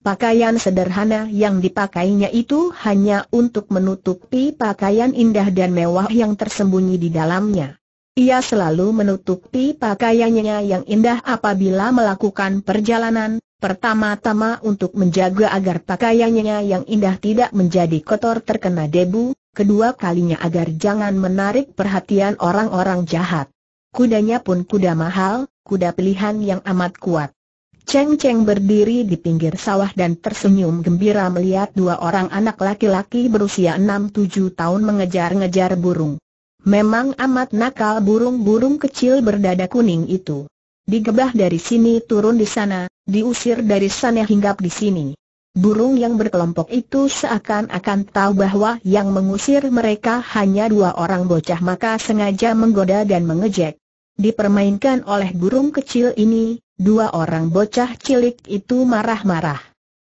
Pakaian sederhana yang dipakainya itu hanya untuk menutupi pakaian indah dan mewah yang tersembunyi di dalamnya. Ia selalu menutupi pakaiannya yang indah apabila melakukan perjalanan, Pertama-tama untuk menjaga agar pakaiannya yang indah tidak menjadi kotor terkena debu, kedua kalinya agar jangan menarik perhatian orang-orang jahat. Kudanya pun kuda mahal, kuda pilihan yang amat kuat. Cheng Cheng berdiri di pinggir sawah dan tersenyum gembira melihat dua orang anak laki-laki berusia 6-7 tahun mengejar-ngejar burung. Memang amat nakal burung-burung kecil berdada kuning itu digebah dari sini turun di sana, diusir dari sana hinggap di sini. Burung yang berkelompok itu seakan-akan tahu bahwa yang mengusir mereka hanya dua orang bocah maka sengaja menggoda dan mengejek. Dipermainkan oleh burung kecil ini, dua orang bocah cilik itu marah-marah.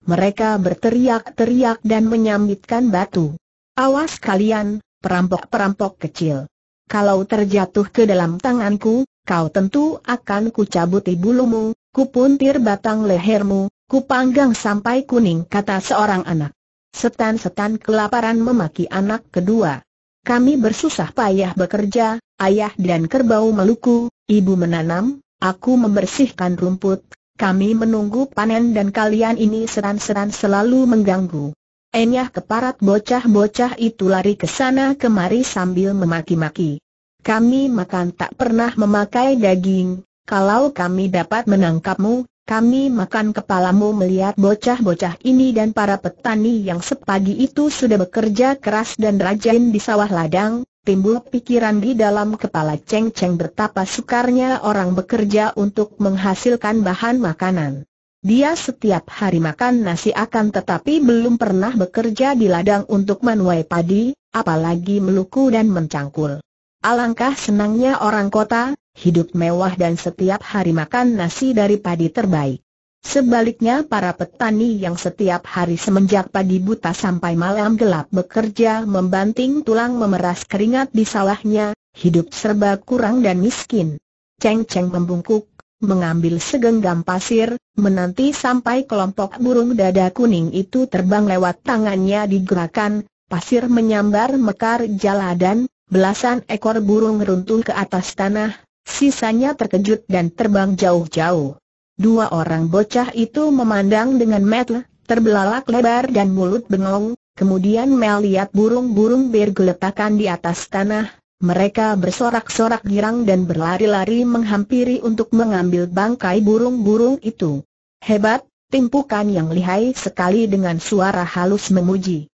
Mereka berteriak-teriak dan menyambitkan batu. Awas kalian, perampok-perampok kecil. Kalau terjatuh ke dalam tanganku, kau tentu akan kucabuti bulumu, kupuntir batang lehermu, kupanggang sampai kuning kata seorang anak. Setan-setan kelaparan memaki anak kedua. Kami bersusah payah bekerja, ayah dan kerbau meluku, ibu menanam, aku membersihkan rumput, kami menunggu panen dan kalian ini seran-seran selalu mengganggu. Enyah keparat bocah-bocah itu lari ke sana kemari sambil memaki-maki. Kami makan tak pernah memakai daging, kalau kami dapat menangkapmu, kami makan kepalamu melihat bocah-bocah ini dan para petani yang sepagi itu sudah bekerja keras dan rajin di sawah ladang, timbul pikiran di dalam kepala Cheng Cheng betapa sukarnya orang bekerja untuk menghasilkan bahan makanan. Dia setiap hari makan nasi akan tetapi belum pernah bekerja di ladang untuk menuai padi, apalagi meluku dan mencangkul. Alangkah senangnya orang kota, hidup mewah dan setiap hari makan nasi dari padi terbaik. Sebaliknya para petani yang setiap hari semenjak pagi buta sampai malam gelap bekerja membanting tulang memeras keringat di sawahnya, hidup serba kurang dan miskin. Ceng Ceng membungkuk, mengambil segenggam pasir, menanti sampai kelompok burung dada kuning itu terbang lewat tangannya digerakkan, pasir menyambar mekar jala dan Belasan ekor burung runtuh ke atas tanah, sisanya terkejut dan terbang jauh-jauh. Dua orang bocah itu memandang dengan metel, terbelalak lebar dan mulut bengong, kemudian melihat burung-burung bergeletakan di atas tanah, mereka bersorak-sorak girang dan berlari-lari menghampiri untuk mengambil bangkai burung-burung itu. Hebat, timpukan yang lihai sekali dengan suara halus memuji.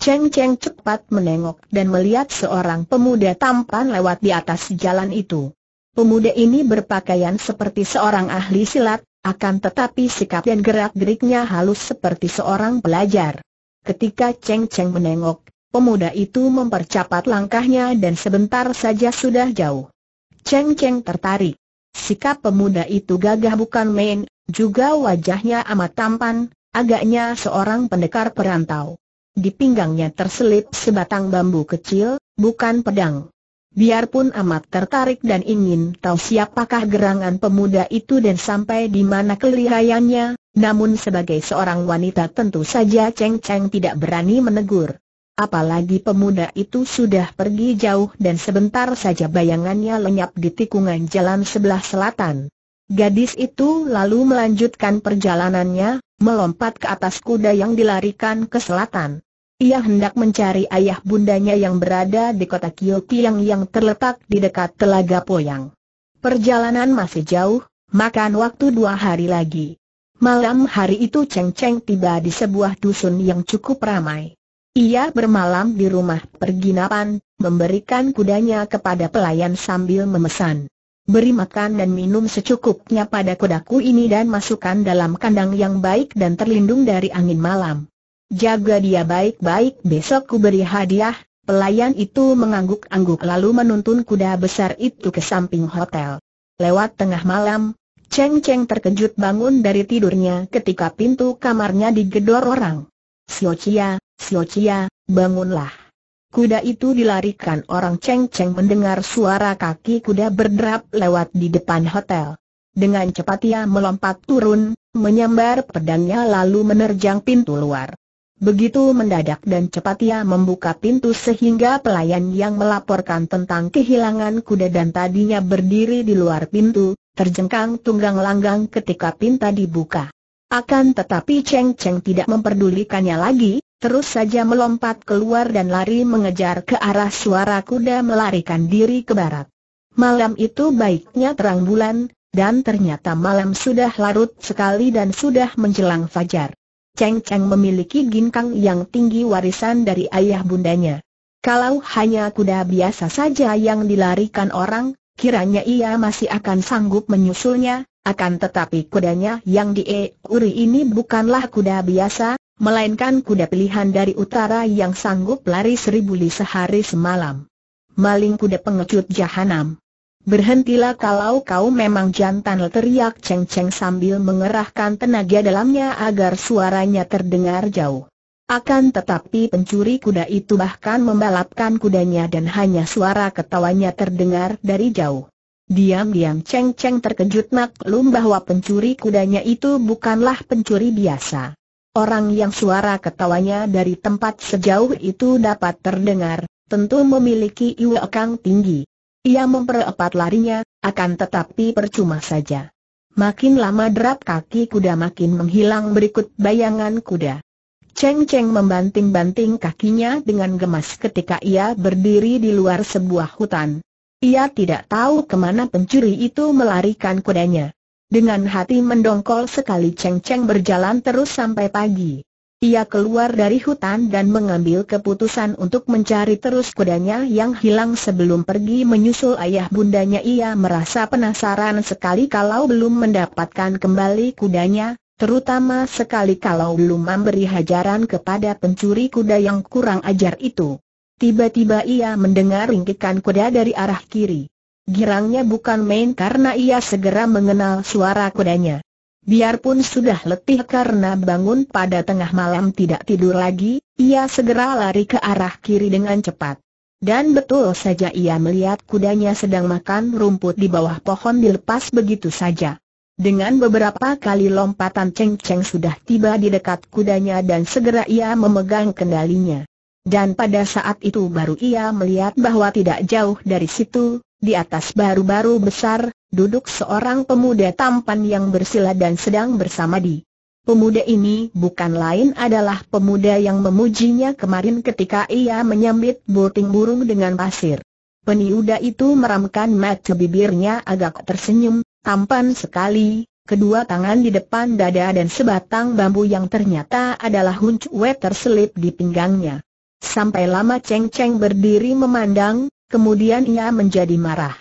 Cheng Cheng cepat menengok dan melihat seorang pemuda tampan lewat di atas jalan itu. Pemuda ini berpakaian seperti seorang ahli silat, akan tetapi sikap dan gerak-geriknya halus seperti seorang pelajar. Ketika Cheng Cheng menengok, pemuda itu mempercepat langkahnya dan sebentar saja sudah jauh. Cheng Cheng tertarik. Sikap pemuda itu gagah bukan main, juga wajahnya amat tampan, agaknya seorang pendekar perantau. Di pinggangnya terselip sebatang bambu kecil, bukan pedang. Biarpun amat tertarik dan ingin tahu siapakah gerangan pemuda itu dan sampai di mana kelihayannya, namun sebagai seorang wanita tentu saja Cheng Cheng tidak berani menegur. Apalagi pemuda itu sudah pergi jauh dan sebentar saja bayangannya lenyap di tikungan jalan sebelah selatan. Gadis itu lalu melanjutkan perjalanannya, melompat ke atas kuda yang dilarikan ke selatan. Ia hendak mencari ayah bundanya yang berada di kota Kiotiang yang terletak di dekat Telaga Poyang. Perjalanan masih jauh, makan waktu dua hari lagi. Malam hari itu Cheng Cheng tiba di sebuah dusun yang cukup ramai. Ia bermalam di rumah perginapan, memberikan kudanya kepada pelayan sambil memesan. Beri makan dan minum secukupnya pada kudaku ini dan masukkan dalam kandang yang baik dan terlindung dari angin malam. Jaga dia baik-baik besok ku beri hadiah, pelayan itu mengangguk-angguk lalu menuntun kuda besar itu ke samping hotel. Lewat tengah malam, Cheng Cheng terkejut bangun dari tidurnya ketika pintu kamarnya digedor orang. Sio Chia, Sio Chia, bangunlah. Kuda itu dilarikan orang Cheng Cheng mendengar suara kaki kuda berderap lewat di depan hotel. Dengan cepat ia melompat turun, menyambar pedangnya lalu menerjang pintu luar. Begitu mendadak dan cepat ia membuka pintu sehingga pelayan yang melaporkan tentang kehilangan kuda dan tadinya berdiri di luar pintu, terjengkang tunggang langgang ketika pintu dibuka. Akan tetapi Cheng Cheng tidak memperdulikannya lagi, terus saja melompat keluar dan lari mengejar ke arah suara kuda melarikan diri ke barat. Malam itu baiknya terang bulan, dan ternyata malam sudah larut sekali dan sudah menjelang fajar. Cheng Cheng memiliki ginkang yang tinggi warisan dari ayah bundanya. Kalau hanya kuda biasa saja yang dilarikan orang, kiranya ia masih akan sanggup menyusulnya, akan tetapi kudanya yang diekuri ini bukanlah kuda biasa, melainkan kuda pilihan dari utara yang sanggup lari seribu li sehari semalam. Maling kuda pengecut jahanam. Berhentilah kalau kau memang jantan teriak Cheng Cheng sambil mengerahkan tenaga dalamnya agar suaranya terdengar jauh. Akan tetapi pencuri kuda itu bahkan membalapkan kudanya dan hanya suara ketawanya terdengar dari jauh. Diam-diam Cheng Cheng terkejut maklum bahwa pencuri kudanya itu bukanlah pencuri biasa. Orang yang suara ketawanya dari tempat sejauh itu dapat terdengar, tentu memiliki iwakang tinggi ia memperempat larinya, akan tetapi percuma saja. Makin lama derap kaki kuda makin menghilang berikut bayangan kuda. Cheng Cheng membanting-banting kakinya dengan gemas ketika ia berdiri di luar sebuah hutan. Ia tidak tahu kemana pencuri itu melarikan kudanya. Dengan hati mendongkol sekali Cheng Cheng berjalan terus sampai pagi. Ia keluar dari hutan dan mengambil keputusan untuk mencari terus kudanya yang hilang sebelum pergi menyusul ayah bundanya Ia merasa penasaran sekali kalau belum mendapatkan kembali kudanya, terutama sekali kalau belum memberi hajaran kepada pencuri kuda yang kurang ajar itu. Tiba-tiba ia mendengar ringkikan kuda dari arah kiri. Girangnya bukan main karena ia segera mengenal suara kudanya. Biarpun sudah letih karena bangun pada tengah malam tidak tidur lagi, ia segera lari ke arah kiri dengan cepat. Dan betul saja ia melihat kudanya sedang makan rumput di bawah pohon dilepas begitu saja. Dengan beberapa kali lompatan Cheng Cheng sudah tiba di dekat kudanya dan segera ia memegang kendalinya. Dan pada saat itu baru ia melihat bahwa tidak jauh dari situ, di atas baru-baru besar, duduk seorang pemuda tampan yang bersila dan sedang bersamadi. Pemuda ini bukan lain adalah pemuda yang memujinya kemarin ketika ia menyambit buting burung dengan pasir. Peniuda itu meramkan mata bibirnya agak tersenyum, tampan sekali, kedua tangan di depan dada dan sebatang bambu yang ternyata adalah huncue terselip di pinggangnya. Sampai lama Cheng Cheng berdiri memandang, kemudian ia menjadi marah.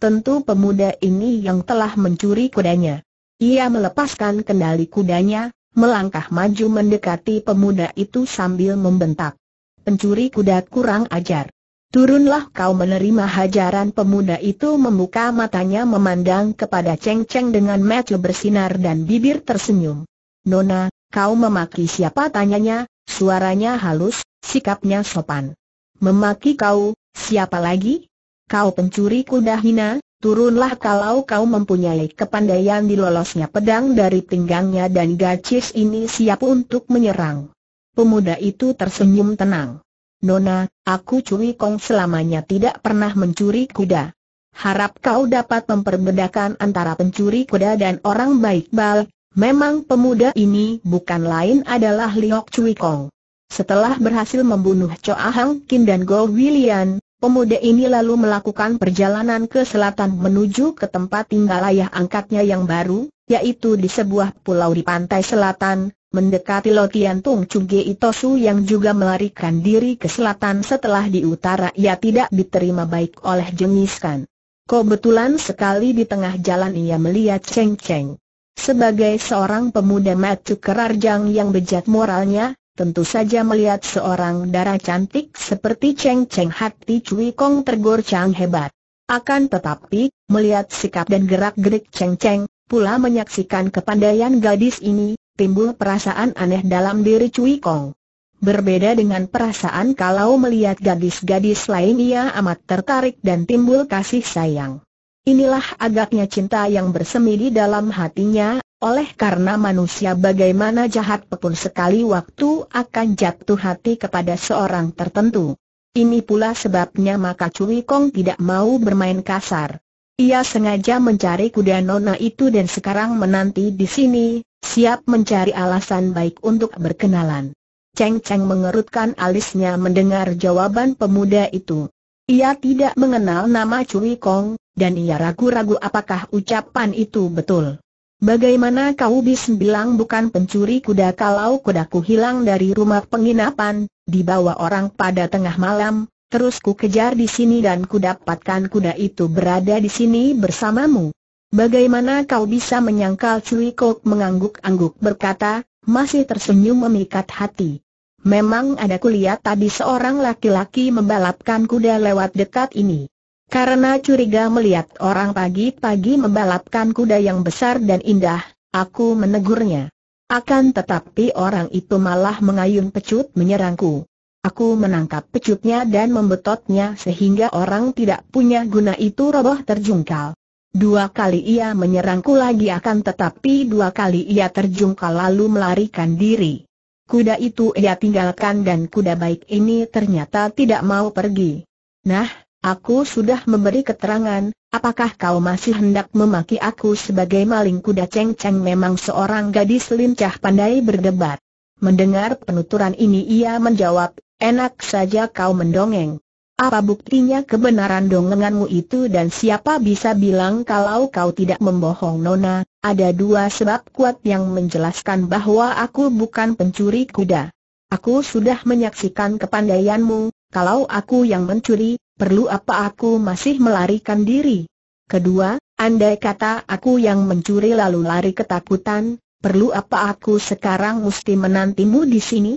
Tentu pemuda ini yang telah mencuri kudanya. Ia melepaskan kendali kudanya, melangkah maju mendekati pemuda itu sambil membentak. Pencuri kuda kurang ajar. Turunlah kau menerima hajaran pemuda itu membuka matanya memandang kepada Cheng Cheng dengan mata bersinar dan bibir tersenyum. Nona, kau memaki siapa tanyanya, suaranya halus, sikapnya sopan. Memaki kau, siapa lagi? Kau pencuri kuda hina, turunlah kalau kau mempunyai kepandaian dilolosnya pedang dari pinggangnya dan gacis ini siap untuk menyerang. Pemuda itu tersenyum tenang. Nona, aku Cui Kong selamanya tidak pernah mencuri kuda. Harap kau dapat memperbedakan antara pencuri kuda dan orang baik bal. Memang pemuda ini bukan lain adalah Liok Cui Kong. Setelah berhasil membunuh Cho Ahang Kin dan Go William. Pemuda ini lalu melakukan perjalanan ke selatan menuju ke tempat tinggal ayah angkatnya yang baru, yaitu di sebuah pulau di pantai selatan, mendekati Lotian Tung Chuge Itosu yang juga melarikan diri ke selatan setelah di utara ia tidak diterima baik oleh Jengiskan. Kebetulan sekali di tengah jalan ia melihat Cheng Cheng. Sebagai seorang pemuda macu kerarjang yang bejat moralnya, tentu saja melihat seorang darah cantik seperti Cheng Cheng hati Cui Kong tergorcang hebat. Akan tetapi, melihat sikap dan gerak-gerik Cheng Cheng, pula menyaksikan kepandaian gadis ini, timbul perasaan aneh dalam diri Cui Kong. Berbeda dengan perasaan kalau melihat gadis-gadis lain ia amat tertarik dan timbul kasih sayang. Inilah agaknya cinta yang bersemi di dalam hatinya, oleh karena manusia bagaimana jahat pun sekali waktu akan jatuh hati kepada seorang tertentu. Ini pula sebabnya maka Cui Kong tidak mau bermain kasar. Ia sengaja mencari kuda nona itu dan sekarang menanti di sini, siap mencari alasan baik untuk berkenalan. Cheng Cheng mengerutkan alisnya mendengar jawaban pemuda itu. Ia tidak mengenal nama Cui Kong, dan ia ragu-ragu apakah ucapan itu betul. Bagaimana kau bisa bilang bukan pencuri kuda kalau kudaku hilang dari rumah penginapan, dibawa orang pada tengah malam, terus ku kejar di sini dan ku dapatkan kuda itu berada di sini bersamamu. Bagaimana kau bisa menyangkal Cui Kok mengangguk-angguk berkata, masih tersenyum memikat hati. Memang ada kulihat tadi seorang laki-laki membalapkan kuda lewat dekat ini. Karena curiga melihat orang pagi-pagi membalapkan kuda yang besar dan indah, aku menegurnya. Akan tetapi orang itu malah mengayun pecut menyerangku. Aku menangkap pecutnya dan membetotnya sehingga orang tidak punya guna itu roboh terjungkal. Dua kali ia menyerangku lagi akan tetapi dua kali ia terjungkal lalu melarikan diri. Kuda itu ia tinggalkan dan kuda baik ini ternyata tidak mau pergi. Nah, Aku sudah memberi keterangan, apakah kau masih hendak memaki aku sebagai maling kuda Cheng Cheng memang seorang gadis lincah pandai berdebat. Mendengar penuturan ini ia menjawab, enak saja kau mendongeng. Apa buktinya kebenaran dongenganmu itu dan siapa bisa bilang kalau kau tidak membohong Nona, ada dua sebab kuat yang menjelaskan bahwa aku bukan pencuri kuda. Aku sudah menyaksikan kepandaianmu, kalau aku yang mencuri, perlu apa aku masih melarikan diri? Kedua, andai kata aku yang mencuri lalu lari ketakutan, perlu apa aku sekarang mesti menantimu di sini?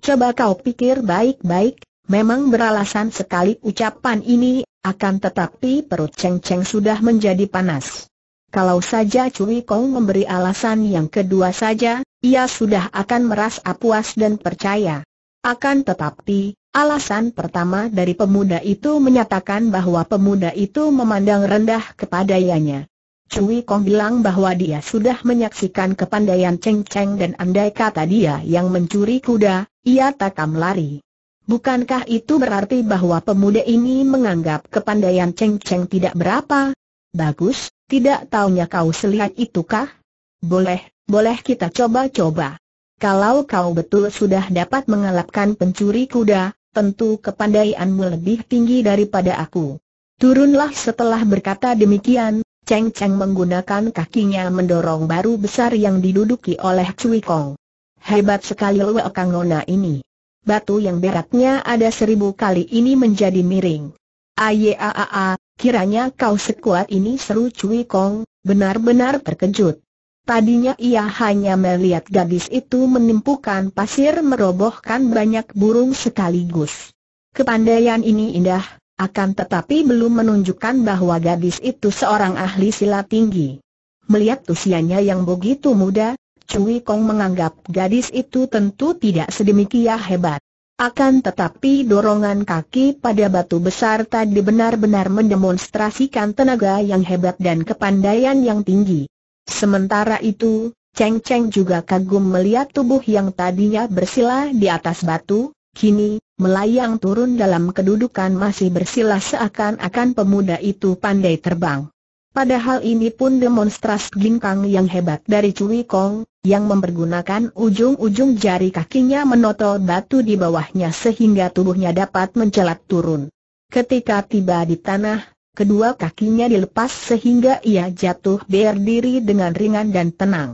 Coba kau pikir baik-baik, memang beralasan sekali ucapan ini, akan tetapi perut Cheng Cheng sudah menjadi panas. Kalau saja Cui Kong memberi alasan yang kedua saja, ia sudah akan merasa puas dan percaya. Akan tetapi, Alasan pertama dari pemuda itu menyatakan bahwa pemuda itu memandang rendah kepadanya. Cui Kong bilang bahwa dia sudah menyaksikan kepandaian Cheng Cheng dan andai kata dia yang mencuri kuda, ia takam lari. Bukankah itu berarti bahwa pemuda ini menganggap kepandaian Cheng Cheng tidak berapa? Bagus, tidak taunya kau selihat itukah? Boleh, boleh kita coba-coba. Kalau kau betul sudah dapat mengalapkan pencuri kuda, tentu kepandaianmu lebih tinggi daripada aku. Turunlah setelah berkata demikian, Cheng Cheng menggunakan kakinya mendorong baru besar yang diduduki oleh Cui Kong. Hebat sekali Lue Nona ini. Batu yang beratnya ada seribu kali ini menjadi miring. Ayaaa, kiranya kau sekuat ini seru Cui Kong, benar-benar terkejut. Tadinya ia hanya melihat gadis itu menimpukan pasir merobohkan banyak burung sekaligus. Kepandaian ini indah, akan tetapi belum menunjukkan bahwa gadis itu seorang ahli silat tinggi. Melihat usianya yang begitu muda, Cui Kong menganggap gadis itu tentu tidak sedemikian hebat. Akan tetapi dorongan kaki pada batu besar tadi benar-benar mendemonstrasikan tenaga yang hebat dan kepandaian yang tinggi. Sementara itu, Cheng Cheng juga kagum melihat tubuh yang tadinya bersila di atas batu, kini, melayang turun dalam kedudukan masih bersila seakan-akan pemuda itu pandai terbang. Padahal ini pun demonstras ginkang yang hebat dari Cui Kong, yang mempergunakan ujung-ujung jari kakinya menotol batu di bawahnya sehingga tubuhnya dapat mencelat turun. Ketika tiba di tanah, kedua kakinya dilepas sehingga ia jatuh berdiri dengan ringan dan tenang.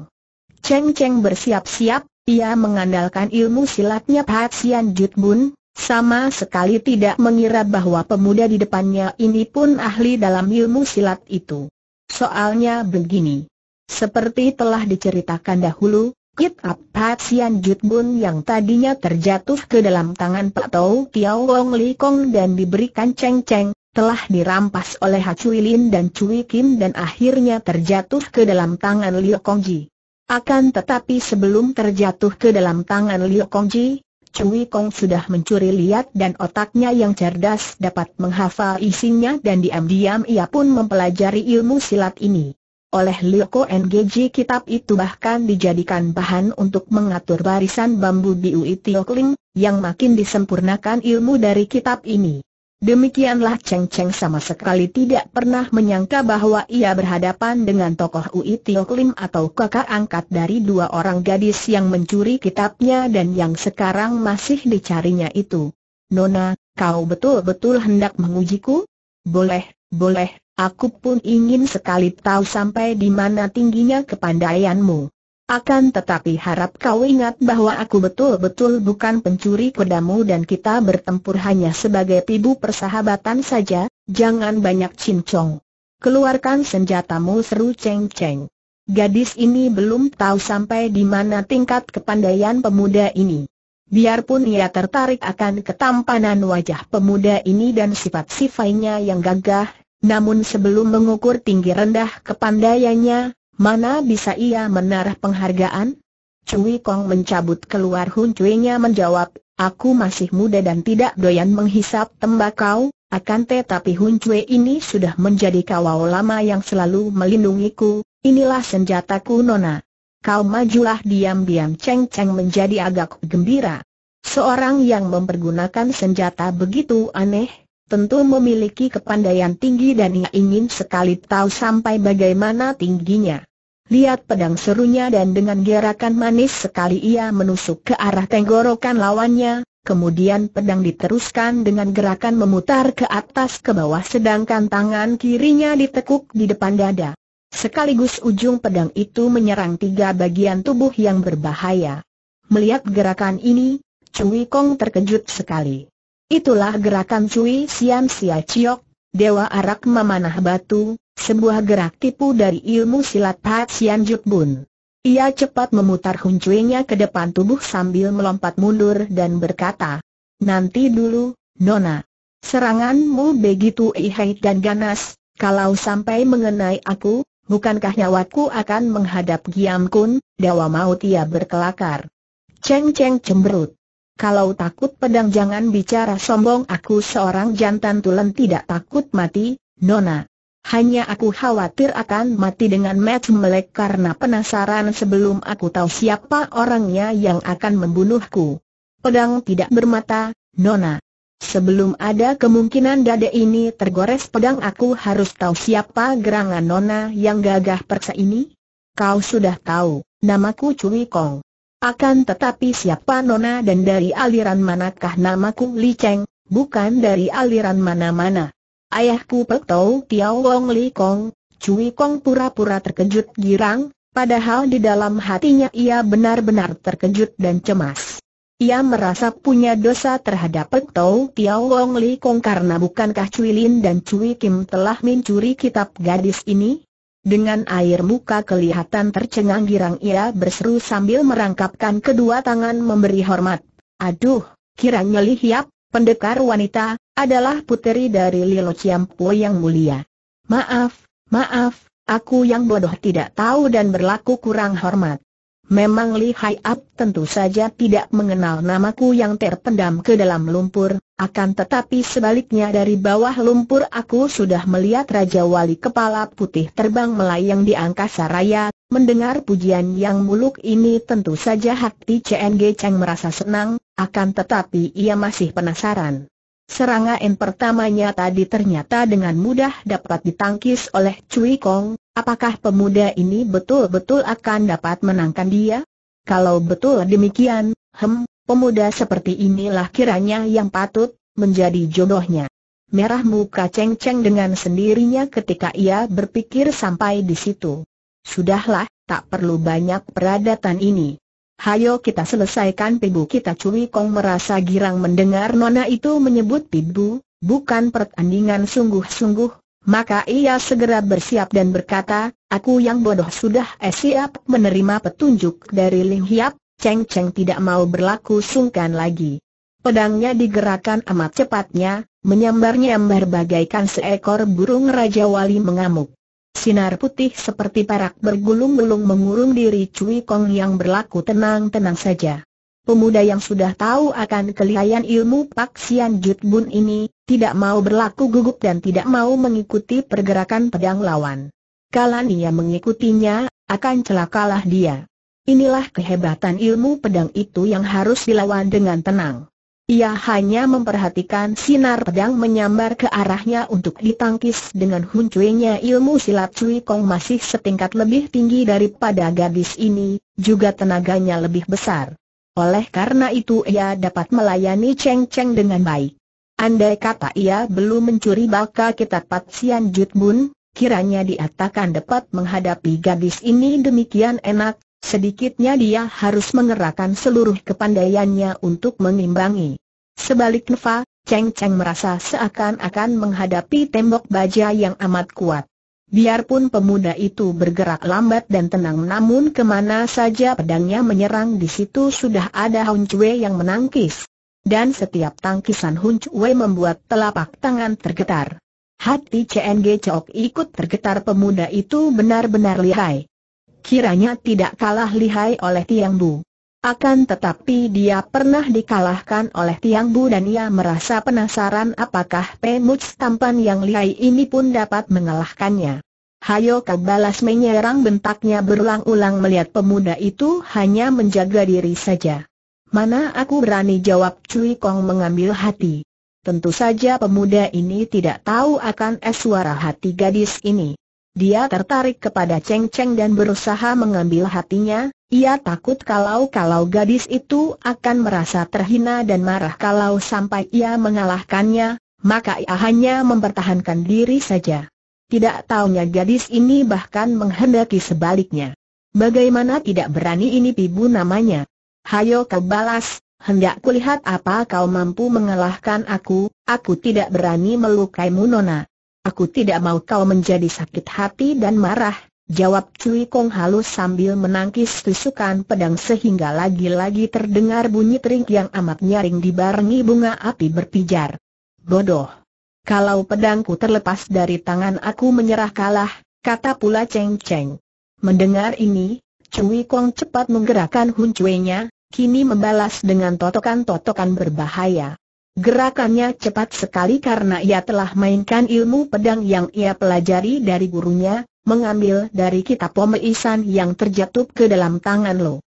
Cheng Cheng bersiap-siap, ia mengandalkan ilmu silatnya Pat Sian Jut Bun, sama sekali tidak mengira bahwa pemuda di depannya ini pun ahli dalam ilmu silat itu. Soalnya begini. Seperti telah diceritakan dahulu, Kit Up Pat Sian Jut Bun yang tadinya terjatuh ke dalam tangan Pak Tau Tiao Wong Li Kong dan diberikan ceng-ceng, telah dirampas oleh Ha Lin dan Cui Kim dan akhirnya terjatuh ke dalam tangan Liu Kongji. Akan tetapi sebelum terjatuh ke dalam tangan Liu Kongji, Cui Kong sudah mencuri lihat dan otaknya yang cerdas dapat menghafal isinya dan diam-diam ia pun mempelajari ilmu silat ini. Oleh Liu Ko NGG kitab itu bahkan dijadikan bahan untuk mengatur barisan bambu di Ui Tio Kling, yang makin disempurnakan ilmu dari kitab ini. Demikianlah Cheng Cheng sama sekali tidak pernah menyangka bahwa ia berhadapan dengan tokoh Ui Tio Lim atau kakak angkat dari dua orang gadis yang mencuri kitabnya dan yang sekarang masih dicarinya itu. Nona, kau betul-betul hendak mengujiku? Boleh, boleh, aku pun ingin sekali tahu sampai di mana tingginya kepandaianmu. Akan tetapi harap kau ingat bahwa aku betul-betul bukan pencuri kudamu dan kita bertempur hanya sebagai pibu persahabatan saja, jangan banyak cincong. Keluarkan senjatamu seru ceng-ceng. Gadis ini belum tahu sampai di mana tingkat kepandaian pemuda ini. Biarpun ia tertarik akan ketampanan wajah pemuda ini dan sifat sifainya yang gagah, namun sebelum mengukur tinggi rendah kepandaiannya, Mana bisa ia menarah penghargaan? Cui Kong mencabut keluar huncuinya menjawab, aku masih muda dan tidak doyan menghisap tembakau, akan tetapi huncu ini sudah menjadi kawau lama yang selalu melindungiku, inilah senjataku nona. Kau majulah diam-diam Cheng Cheng menjadi agak gembira. Seorang yang mempergunakan senjata begitu aneh, tentu memiliki kepandaian tinggi dan ia ingin sekali tahu sampai bagaimana tingginya. Lihat pedang serunya dan dengan gerakan manis sekali ia menusuk ke arah tenggorokan lawannya, kemudian pedang diteruskan dengan gerakan memutar ke atas ke bawah sedangkan tangan kirinya ditekuk di depan dada. Sekaligus ujung pedang itu menyerang tiga bagian tubuh yang berbahaya. Melihat gerakan ini, Cui Kong terkejut sekali. Itulah gerakan Cui Siam Sia Chiok, Dewa Arak Memanah Batu, sebuah gerak tipu dari ilmu silat Patsian Jut Bun. Ia cepat memutar huncuenya ke depan tubuh sambil melompat mundur dan berkata, Nanti dulu, Nona. Seranganmu begitu ihait dan ganas, kalau sampai mengenai aku, bukankah nyawaku akan menghadap Giam Kun, dawa maut ia berkelakar. Ceng Ceng cemberut. Kalau takut pedang jangan bicara sombong aku seorang jantan tulen tidak takut mati, Nona. Hanya aku khawatir akan mati dengan match melek karena penasaran sebelum aku tahu siapa orangnya yang akan membunuhku. Pedang tidak bermata, Nona. Sebelum ada kemungkinan dada ini tergores pedang aku harus tahu siapa gerangan Nona yang gagah persa ini? Kau sudah tahu, namaku Cui Kong. Akan tetapi siapa Nona dan dari aliran manakah namaku Li Cheng, bukan dari aliran mana-mana. Ayahku Pek Tau Tiao Wong Li Kong, Cui Kong pura-pura terkejut girang, padahal di dalam hatinya ia benar-benar terkejut dan cemas. Ia merasa punya dosa terhadap Pek Tau Tiao Wong Li Kong karena bukankah Cui Lin dan Cui Kim telah mencuri kitab gadis ini? Dengan air muka kelihatan tercengang girang ia berseru sambil merangkapkan kedua tangan memberi hormat. Aduh, kiranya lihiap, pendekar wanita, adalah puteri dari Lilo Ciampo yang mulia. Maaf, maaf, aku yang bodoh tidak tahu dan berlaku kurang hormat. Memang Li Hai Up tentu saja tidak mengenal namaku yang terpendam ke dalam lumpur, akan tetapi sebaliknya dari bawah lumpur aku sudah melihat Raja Wali Kepala Putih terbang melayang di angkasa raya, mendengar pujian yang muluk ini tentu saja hati CNG Cheng merasa senang, akan tetapi ia masih penasaran. Serangan pertamanya tadi ternyata dengan mudah dapat ditangkis oleh Cui Kong, apakah pemuda ini betul-betul akan dapat menangkan dia? Kalau betul demikian, hem, pemuda seperti inilah kiranya yang patut menjadi jodohnya. Merah muka Ceng Ceng dengan sendirinya ketika ia berpikir sampai di situ. Sudahlah, tak perlu banyak peradatan ini. Hayo kita selesaikan pibu kita Cui Kong merasa girang mendengar Nona itu menyebut pibu, bukan pertandingan sungguh-sungguh, maka ia segera bersiap dan berkata, aku yang bodoh sudah eh siap menerima petunjuk dari Ling Hiap, Cheng Cheng tidak mau berlaku sungkan lagi. Pedangnya digerakkan amat cepatnya, menyambar-nyambar bagaikan seekor burung Raja Wali mengamuk. Sinar putih seperti parak bergulung-gulung mengurung diri Cui Kong yang berlaku tenang-tenang saja. Pemuda yang sudah tahu akan kelihayan ilmu Pak Sian Jut Bun ini, tidak mau berlaku gugup dan tidak mau mengikuti pergerakan pedang lawan. Kalau ia mengikutinya, akan celakalah dia. Inilah kehebatan ilmu pedang itu yang harus dilawan dengan tenang. Ia hanya memperhatikan sinar pedang menyambar ke arahnya untuk ditangkis dengan huncuinya ilmu silat Cui Kong masih setingkat lebih tinggi daripada gadis ini, juga tenaganya lebih besar. Oleh karena itu ia dapat melayani Cheng Cheng dengan baik. Andai kata ia belum mencuri baka kita Pat Sian Jut Bun, kiranya diatakan dapat menghadapi gadis ini demikian enak, Sedikitnya dia harus mengerahkan seluruh kepandaiannya untuk mengimbangi. Sebalik Nefa, Cheng Cheng merasa seakan-akan menghadapi tembok baja yang amat kuat. Biarpun pemuda itu bergerak lambat dan tenang namun kemana saja pedangnya menyerang di situ sudah ada Hun Chue yang menangkis. Dan setiap tangkisan Hun Chue membuat telapak tangan tergetar. Hati CNG Cok ikut tergetar pemuda itu benar-benar lihai kiranya tidak kalah lihai oleh Tiang Bu. Akan tetapi dia pernah dikalahkan oleh Tiang Bu dan ia merasa penasaran apakah Pemuts tampan yang lihai ini pun dapat mengalahkannya. Hayo kau balas menyerang bentaknya berulang-ulang melihat pemuda itu hanya menjaga diri saja. Mana aku berani jawab Cui Kong mengambil hati. Tentu saja pemuda ini tidak tahu akan es suara hati gadis ini. Dia tertarik kepada Cheng Cheng dan berusaha mengambil hatinya, ia takut kalau-kalau gadis itu akan merasa terhina dan marah kalau sampai ia mengalahkannya, maka ia hanya mempertahankan diri saja. Tidak tahunya gadis ini bahkan menghendaki sebaliknya. Bagaimana tidak berani ini pibu namanya? Hayo kau balas, hendak kulihat apa kau mampu mengalahkan aku, aku tidak berani melukaimu nona. Aku tidak mau kau menjadi sakit hati dan marah, jawab Cui Kong halus sambil menangkis tusukan pedang sehingga lagi-lagi terdengar bunyi tering yang amat nyaring dibarengi bunga api berpijar. Bodoh! Kalau pedangku terlepas dari tangan aku menyerah kalah, kata pula Cheng Cheng. Mendengar ini, Cui Kong cepat menggerakkan huncuenya, kini membalas dengan totokan-totokan berbahaya. Gerakannya cepat sekali karena ia telah mainkan ilmu pedang yang ia pelajari dari gurunya, mengambil dari kitab pemeisan yang terjatuh ke dalam tangan Lo.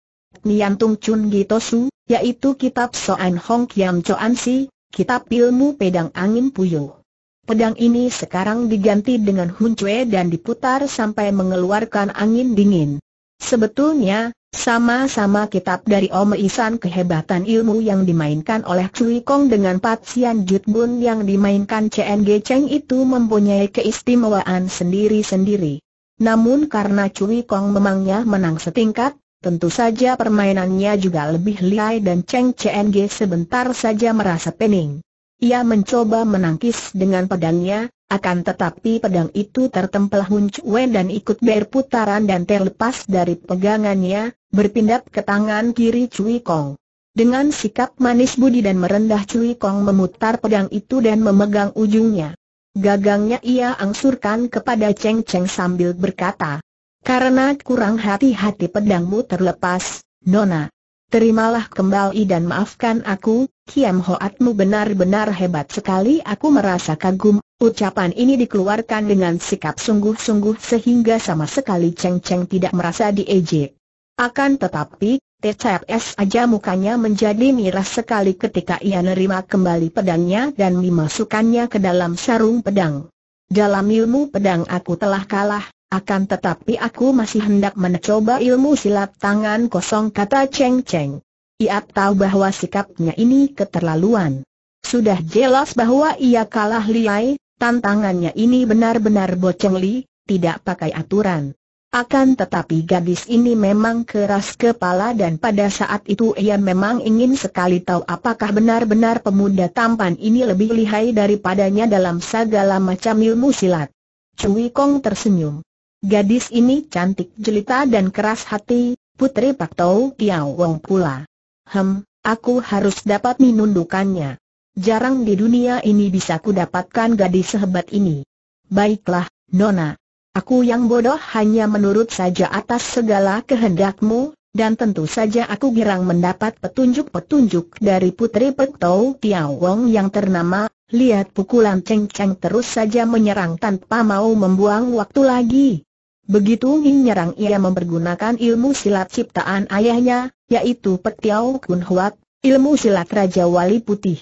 Nian Tung Chun Su, yaitu kitab Soan Hong Kiam Choan Si, kitab ilmu pedang angin puyuh. Pedang ini sekarang diganti dengan huncue dan diputar sampai mengeluarkan angin dingin. Sebetulnya, sama-sama kitab dari Om Isan kehebatan ilmu yang dimainkan oleh Cui Kong dengan Patsian Jut Bun yang dimainkan CNG Cheng itu mempunyai keistimewaan sendiri-sendiri. Namun karena Cui Kong memangnya menang setingkat, tentu saja permainannya juga lebih liai dan Cheng CNG sebentar saja merasa pening. Ia mencoba menangkis dengan pedangnya, akan tetapi pedang itu tertempel Hun Chuen dan ikut berputaran dan terlepas dari pegangannya, berpindah ke tangan kiri Cui Kong. Dengan sikap manis budi dan merendah Cui Kong memutar pedang itu dan memegang ujungnya. Gagangnya ia angsurkan kepada Cheng Cheng sambil berkata, Karena kurang hati-hati pedangmu terlepas, Nona, Terimalah kembali dan maafkan aku, Kiam Hoatmu benar-benar hebat sekali aku merasa kagum, ucapan ini dikeluarkan dengan sikap sungguh-sungguh sehingga sama sekali Cheng Cheng tidak merasa diejek. Akan tetapi, TCFS aja mukanya menjadi miras sekali ketika ia nerima kembali pedangnya dan memasukkannya ke dalam sarung pedang. Dalam ilmu pedang aku telah kalah, akan tetapi aku masih hendak mencoba ilmu silat tangan kosong kata Cheng Cheng. Ia tahu bahwa sikapnya ini keterlaluan. Sudah jelas bahwa ia kalah liai, tantangannya ini benar-benar boceng li, tidak pakai aturan. Akan tetapi gadis ini memang keras kepala dan pada saat itu ia memang ingin sekali tahu apakah benar-benar pemuda tampan ini lebih lihai daripadanya dalam segala macam ilmu silat. Cui Kong tersenyum. Gadis ini cantik jelita dan keras hati, putri Pak Tau Kiao Wong pula. Hem, aku harus dapat menundukannya. Jarang di dunia ini bisa kudapatkan gadis sehebat ini. Baiklah, Nona. Aku yang bodoh hanya menurut saja atas segala kehendakmu, dan tentu saja aku girang mendapat petunjuk-petunjuk dari putri Pak Tau Kiao Wong yang ternama Lihat pukulan ceng-ceng terus saja menyerang tanpa mau membuang waktu lagi. Begitu Ming nyerang ia mempergunakan ilmu silat ciptaan ayahnya, yaitu Petiau Kun Huat, ilmu silat Raja Wali Putih.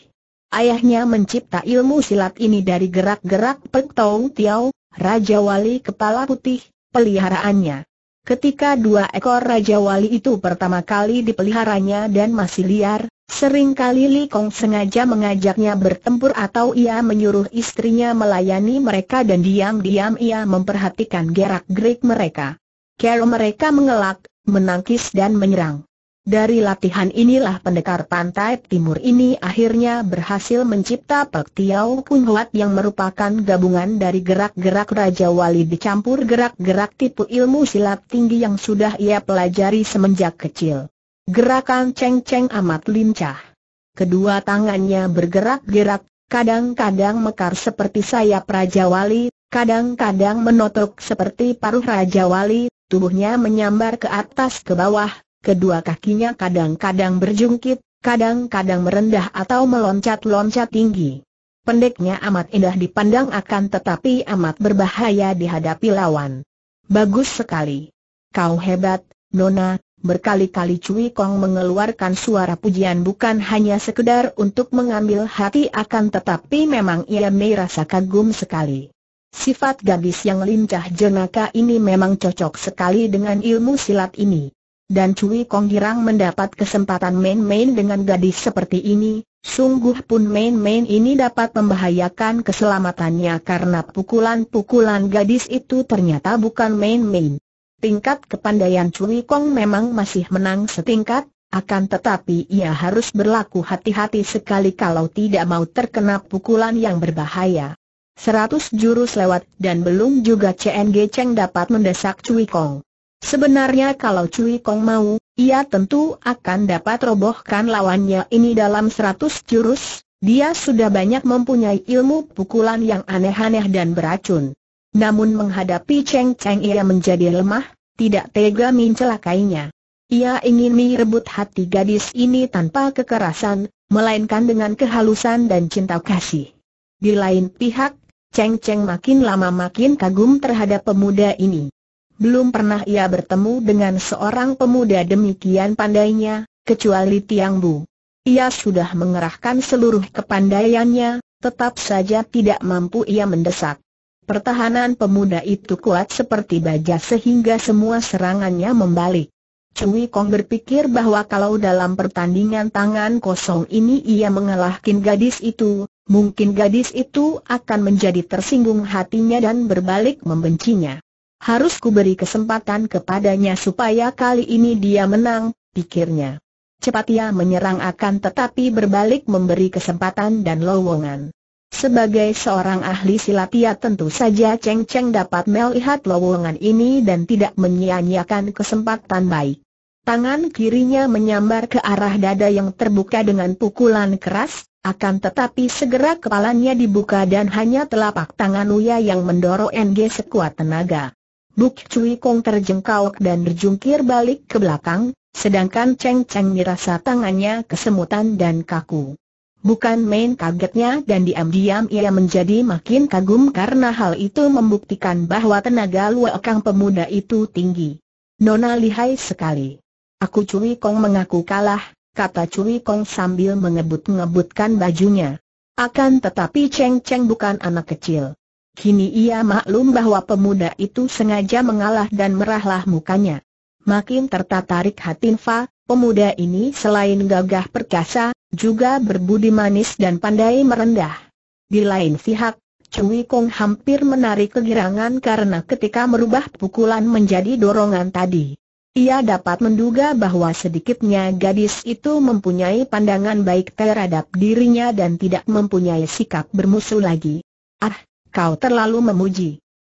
Ayahnya mencipta ilmu silat ini dari gerak-gerak Petiau Tiao, Raja Wali Kepala Putih, peliharaannya. Ketika dua ekor Raja Wali itu pertama kali dipeliharanya dan masih liar, Seringkali Li Kong sengaja mengajaknya bertempur atau ia menyuruh istrinya melayani mereka dan diam-diam ia memperhatikan gerak-gerik mereka. Cara mereka mengelak, menangkis dan menyerang. Dari latihan inilah pendekar pantai timur ini akhirnya berhasil mencipta Pek Tiau Kung Huat yang merupakan gabungan dari gerak-gerak Raja Wali dicampur gerak-gerak tipu ilmu silat tinggi yang sudah ia pelajari semenjak kecil. Gerakan ceng-ceng amat lincah. Kedua tangannya bergerak-gerak, kadang-kadang mekar seperti sayap Raja Wali, kadang-kadang menotok seperti paruh Raja Wali, tubuhnya menyambar ke atas ke bawah, kedua kakinya kadang-kadang berjungkit, kadang-kadang merendah atau meloncat-loncat tinggi. Pendeknya amat indah dipandang akan tetapi amat berbahaya dihadapi lawan. Bagus sekali. Kau hebat, Nona, Berkali-kali Cui Kong mengeluarkan suara pujian bukan hanya sekedar untuk mengambil hati akan tetapi memang ia merasa kagum sekali. Sifat gadis yang lincah jenaka ini memang cocok sekali dengan ilmu silat ini. Dan Cui Kong girang mendapat kesempatan main-main dengan gadis seperti ini, sungguh pun main-main ini dapat membahayakan keselamatannya karena pukulan-pukulan gadis itu ternyata bukan main-main tingkat kepandaian Cui Kong memang masih menang setingkat, akan tetapi ia harus berlaku hati-hati sekali kalau tidak mau terkena pukulan yang berbahaya. Seratus jurus lewat dan belum juga CNG Cheng dapat mendesak Cui Kong. Sebenarnya kalau Cui Kong mau, ia tentu akan dapat robohkan lawannya ini dalam seratus jurus, dia sudah banyak mempunyai ilmu pukulan yang aneh-aneh dan beracun. Namun menghadapi Cheng Cheng ia menjadi lemah, tidak tega mencelakainya. Ia ingin merebut hati gadis ini tanpa kekerasan, melainkan dengan kehalusan dan cinta kasih. Di lain pihak, Cheng Cheng makin lama makin kagum terhadap pemuda ini. Belum pernah ia bertemu dengan seorang pemuda demikian pandainya, kecuali Tiang Bu. Ia sudah mengerahkan seluruh kepandaiannya, tetap saja tidak mampu ia mendesak. Pertahanan pemuda itu kuat seperti baja sehingga semua serangannya membalik. Cui Kong berpikir bahwa kalau dalam pertandingan tangan kosong ini ia mengalahkan gadis itu, mungkin gadis itu akan menjadi tersinggung hatinya dan berbalik membencinya. Harus kuberi kesempatan kepadanya supaya kali ini dia menang, pikirnya. Cepat ia menyerang akan tetapi berbalik memberi kesempatan dan lowongan. Sebagai seorang ahli silat ia tentu saja Cheng Cheng dapat melihat lowongan ini dan tidak menyia-nyiakan kesempatan baik. Tangan kirinya menyambar ke arah dada yang terbuka dengan pukulan keras, akan tetapi segera kepalanya dibuka dan hanya telapak tangan Uya yang mendorong NG sekuat tenaga. Buk Cui Kong terjengkau dan berjungkir balik ke belakang, sedangkan Cheng Cheng merasa tangannya kesemutan dan kaku. Bukan main kagetnya dan diam-diam ia menjadi makin kagum karena hal itu membuktikan bahwa tenaga luakang pemuda itu tinggi. Nona lihai sekali. Aku Cui Kong mengaku kalah, kata Cui Kong sambil mengebut-ngebutkan bajunya. Akan tetapi Cheng Cheng bukan anak kecil. Kini ia maklum bahwa pemuda itu sengaja mengalah dan merahlah mukanya. Makin tertarik Hatin Fa, pemuda ini selain gagah perkasa, juga berbudi manis dan pandai merendah. Di lain pihak, Cui Kong hampir menarik kegirangan karena ketika merubah pukulan menjadi dorongan tadi. Ia dapat menduga bahwa sedikitnya gadis itu mempunyai pandangan baik terhadap dirinya dan tidak mempunyai sikap bermusuh lagi. Ah, kau terlalu memuji.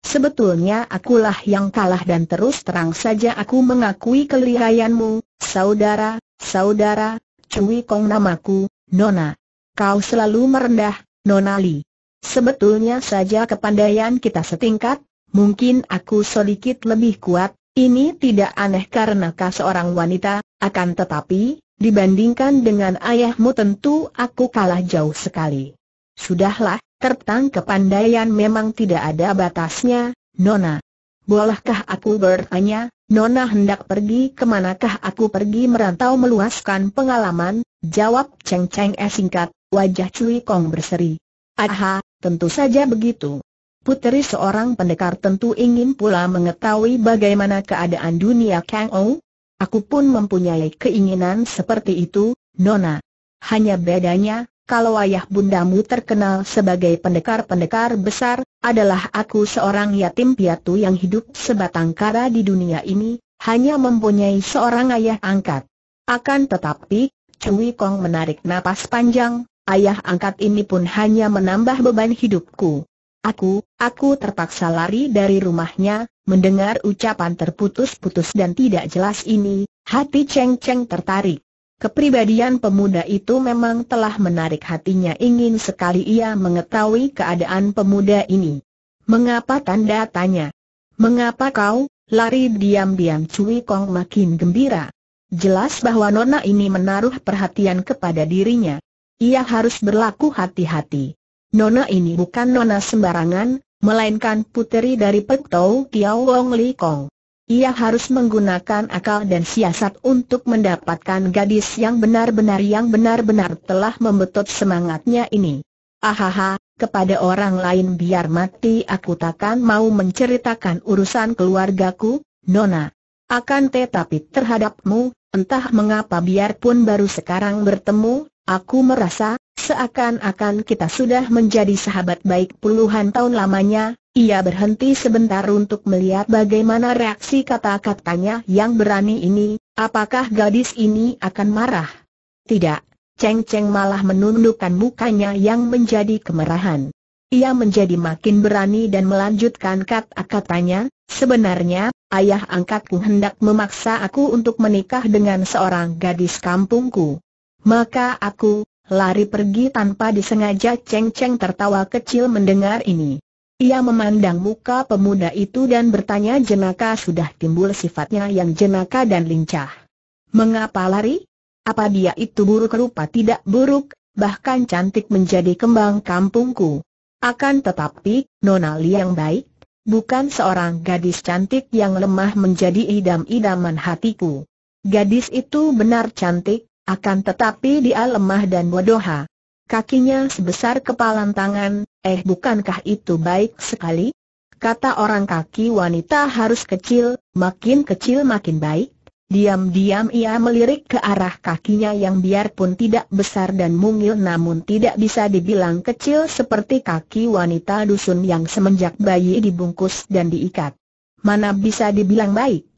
Sebetulnya akulah yang kalah dan terus terang saja aku mengakui kelihayanmu, saudara, saudara, Cui Kong namaku, Nona. Kau selalu merendah, Nona Li. Sebetulnya saja kepandaian kita setingkat, mungkin aku sedikit lebih kuat, ini tidak aneh karena kau seorang wanita, akan tetapi, dibandingkan dengan ayahmu tentu aku kalah jauh sekali. Sudahlah, tertang kepandaian memang tidak ada batasnya, Nona. Bolehkah aku bertanya, Nona hendak pergi kemanakah aku pergi merantau meluaskan pengalaman, jawab Cheng Cheng E singkat, wajah Cui Kong berseri. Aha, tentu saja begitu. Puteri seorang pendekar tentu ingin pula mengetahui bagaimana keadaan dunia Kang Ou. Aku pun mempunyai keinginan seperti itu, Nona. Hanya bedanya, kalau ayah bundamu terkenal sebagai pendekar-pendekar besar, adalah aku seorang yatim piatu yang hidup sebatang kara di dunia ini, hanya mempunyai seorang ayah angkat. Akan tetapi, Cui Kong menarik napas panjang, ayah angkat ini pun hanya menambah beban hidupku. Aku, aku terpaksa lari dari rumahnya, mendengar ucapan terputus-putus dan tidak jelas ini, hati Cheng Cheng tertarik. Kepribadian pemuda itu memang telah menarik hatinya ingin sekali ia mengetahui keadaan pemuda ini. Mengapa tanda tanya? Mengapa kau, lari diam-diam Cui Kong makin gembira? Jelas bahwa Nona ini menaruh perhatian kepada dirinya. Ia harus berlaku hati-hati. Nona ini bukan Nona sembarangan, melainkan puteri dari Pek Tau Tiao Wong Li Kong. Ia harus menggunakan akal dan siasat untuk mendapatkan gadis yang benar-benar yang benar-benar telah membetot semangatnya ini. Ahaha, kepada orang lain biar mati aku takkan mau menceritakan urusan keluargaku, Nona. Akan tetapi terhadapmu, entah mengapa biarpun baru sekarang bertemu, aku merasa, seakan-akan kita sudah menjadi sahabat baik puluhan tahun lamanya, ia berhenti sebentar untuk melihat bagaimana reaksi kata-katanya yang berani ini, apakah gadis ini akan marah? Tidak, Cheng Cheng malah menundukkan mukanya yang menjadi kemerahan. Ia menjadi makin berani dan melanjutkan kata-katanya, sebenarnya, ayah angkatku hendak memaksa aku untuk menikah dengan seorang gadis kampungku. Maka aku, lari pergi tanpa disengaja Cheng Cheng tertawa kecil mendengar ini. Ia memandang muka pemuda itu dan bertanya jenaka sudah timbul sifatnya yang jenaka dan lincah. Mengapa lari? Apa dia itu buruk rupa tidak buruk, bahkan cantik menjadi kembang kampungku. Akan tetapi, Nona yang baik, bukan seorang gadis cantik yang lemah menjadi idam-idaman hatiku. Gadis itu benar cantik, akan tetapi dia lemah dan bodoha. Kakinya sebesar kepalan tangan, eh bukankah itu baik sekali? Kata orang kaki wanita harus kecil, makin kecil makin baik. Diam-diam ia melirik ke arah kakinya yang biarpun tidak besar dan mungil namun tidak bisa dibilang kecil seperti kaki wanita dusun yang semenjak bayi dibungkus dan diikat. Mana bisa dibilang baik?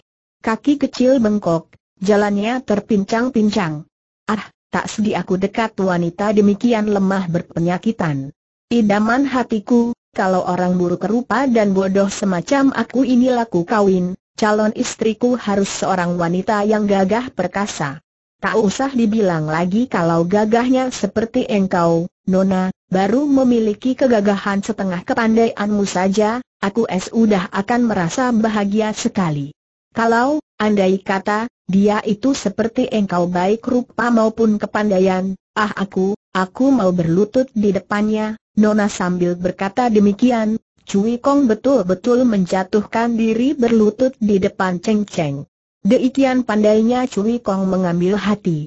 Kaki kecil bengkok, jalannya terpincang-pincang. Ah, tak sedih aku dekat wanita demikian lemah berpenyakitan. Idaman hatiku, kalau orang buruk rupa dan bodoh semacam aku ini laku kawin, calon istriku harus seorang wanita yang gagah perkasa. Tak usah dibilang lagi kalau gagahnya seperti engkau, Nona, baru memiliki kegagahan setengah kepandaianmu saja, aku sudah akan merasa bahagia sekali. Kalau, andai kata, dia itu seperti engkau baik rupa maupun kepandaian, ah aku, aku mau berlutut di depannya, Nona sambil berkata demikian, Cui Kong betul-betul menjatuhkan diri berlutut di depan Cheng Cheng. Demikian pandainya Cui Kong mengambil hati.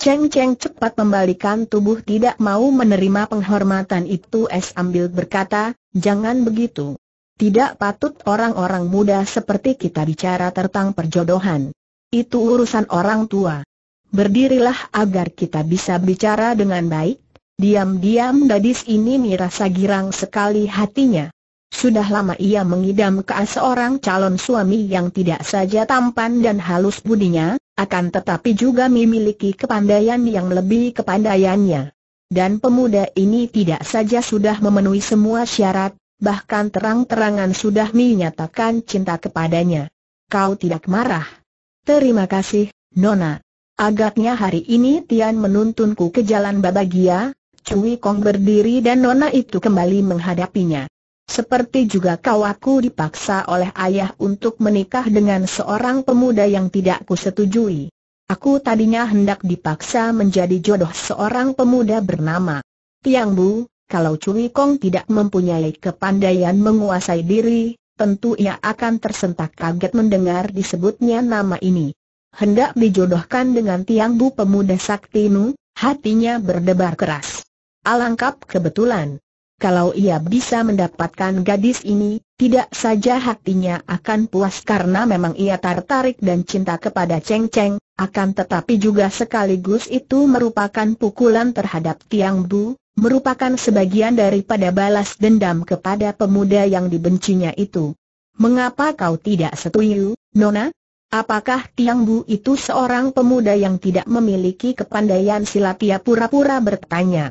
Cheng Cheng cepat membalikan tubuh tidak mau menerima penghormatan itu es ambil berkata, jangan begitu. Tidak patut orang-orang muda seperti kita bicara tentang perjodohan. Itu urusan orang tua. Berdirilah agar kita bisa bicara dengan baik. Diam-diam gadis ini merasa girang sekali hatinya. Sudah lama ia mengidam ke seorang calon suami yang tidak saja tampan dan halus budinya, akan tetapi juga memiliki kepandaian yang lebih kepandaiannya. Dan pemuda ini tidak saja sudah memenuhi semua syarat, bahkan terang-terangan sudah menyatakan cinta kepadanya. Kau tidak marah. Terima kasih, Nona. Agaknya hari ini Tian menuntunku ke jalan Babagia, Cui Kong berdiri dan Nona itu kembali menghadapinya. Seperti juga kau aku dipaksa oleh ayah untuk menikah dengan seorang pemuda yang tidak kusetujui. Aku tadinya hendak dipaksa menjadi jodoh seorang pemuda bernama Tiang Bu, kalau Cui Kong tidak mempunyai kepandaian menguasai diri, tentu ia akan tersentak kaget mendengar disebutnya nama ini. Hendak dijodohkan dengan Tiang Bu pemuda sakti Nu, hatinya berdebar keras. Alangkah kebetulan. Kalau ia bisa mendapatkan gadis ini, tidak saja hatinya akan puas karena memang ia tertarik dan cinta kepada Cheng Cheng, akan tetapi juga sekaligus itu merupakan pukulan terhadap Tiang Bu, merupakan sebagian daripada balas dendam kepada pemuda yang dibencinya itu. Mengapa kau tidak setuju, Nona? Apakah Tiang Bu itu seorang pemuda yang tidak memiliki kepandaian silat? Ia pura-pura bertanya.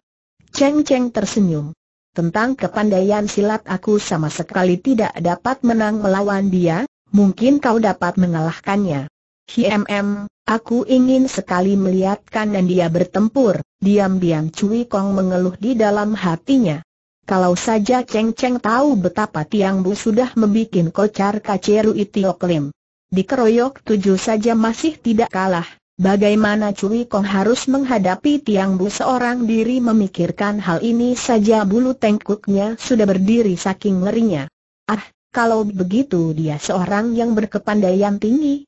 Cheng Cheng tersenyum. Tentang kepandaian silat aku sama sekali tidak dapat menang melawan dia, mungkin kau dapat mengalahkannya. HMM, aku ingin sekali melihatkan dan dia bertempur. Diam-diam Cui Kong mengeluh di dalam hatinya. Kalau saja Cheng Cheng tahu betapa Tiang Bu sudah membuat kocar kaceru Itiok Lim. Dikeroyok tujuh saja masih tidak kalah. Bagaimana Cui Kong harus menghadapi Tiang Bu seorang diri memikirkan hal ini saja bulu tengkuknya sudah berdiri saking ngerinya. Ah, kalau begitu dia seorang yang berkepandaian tinggi,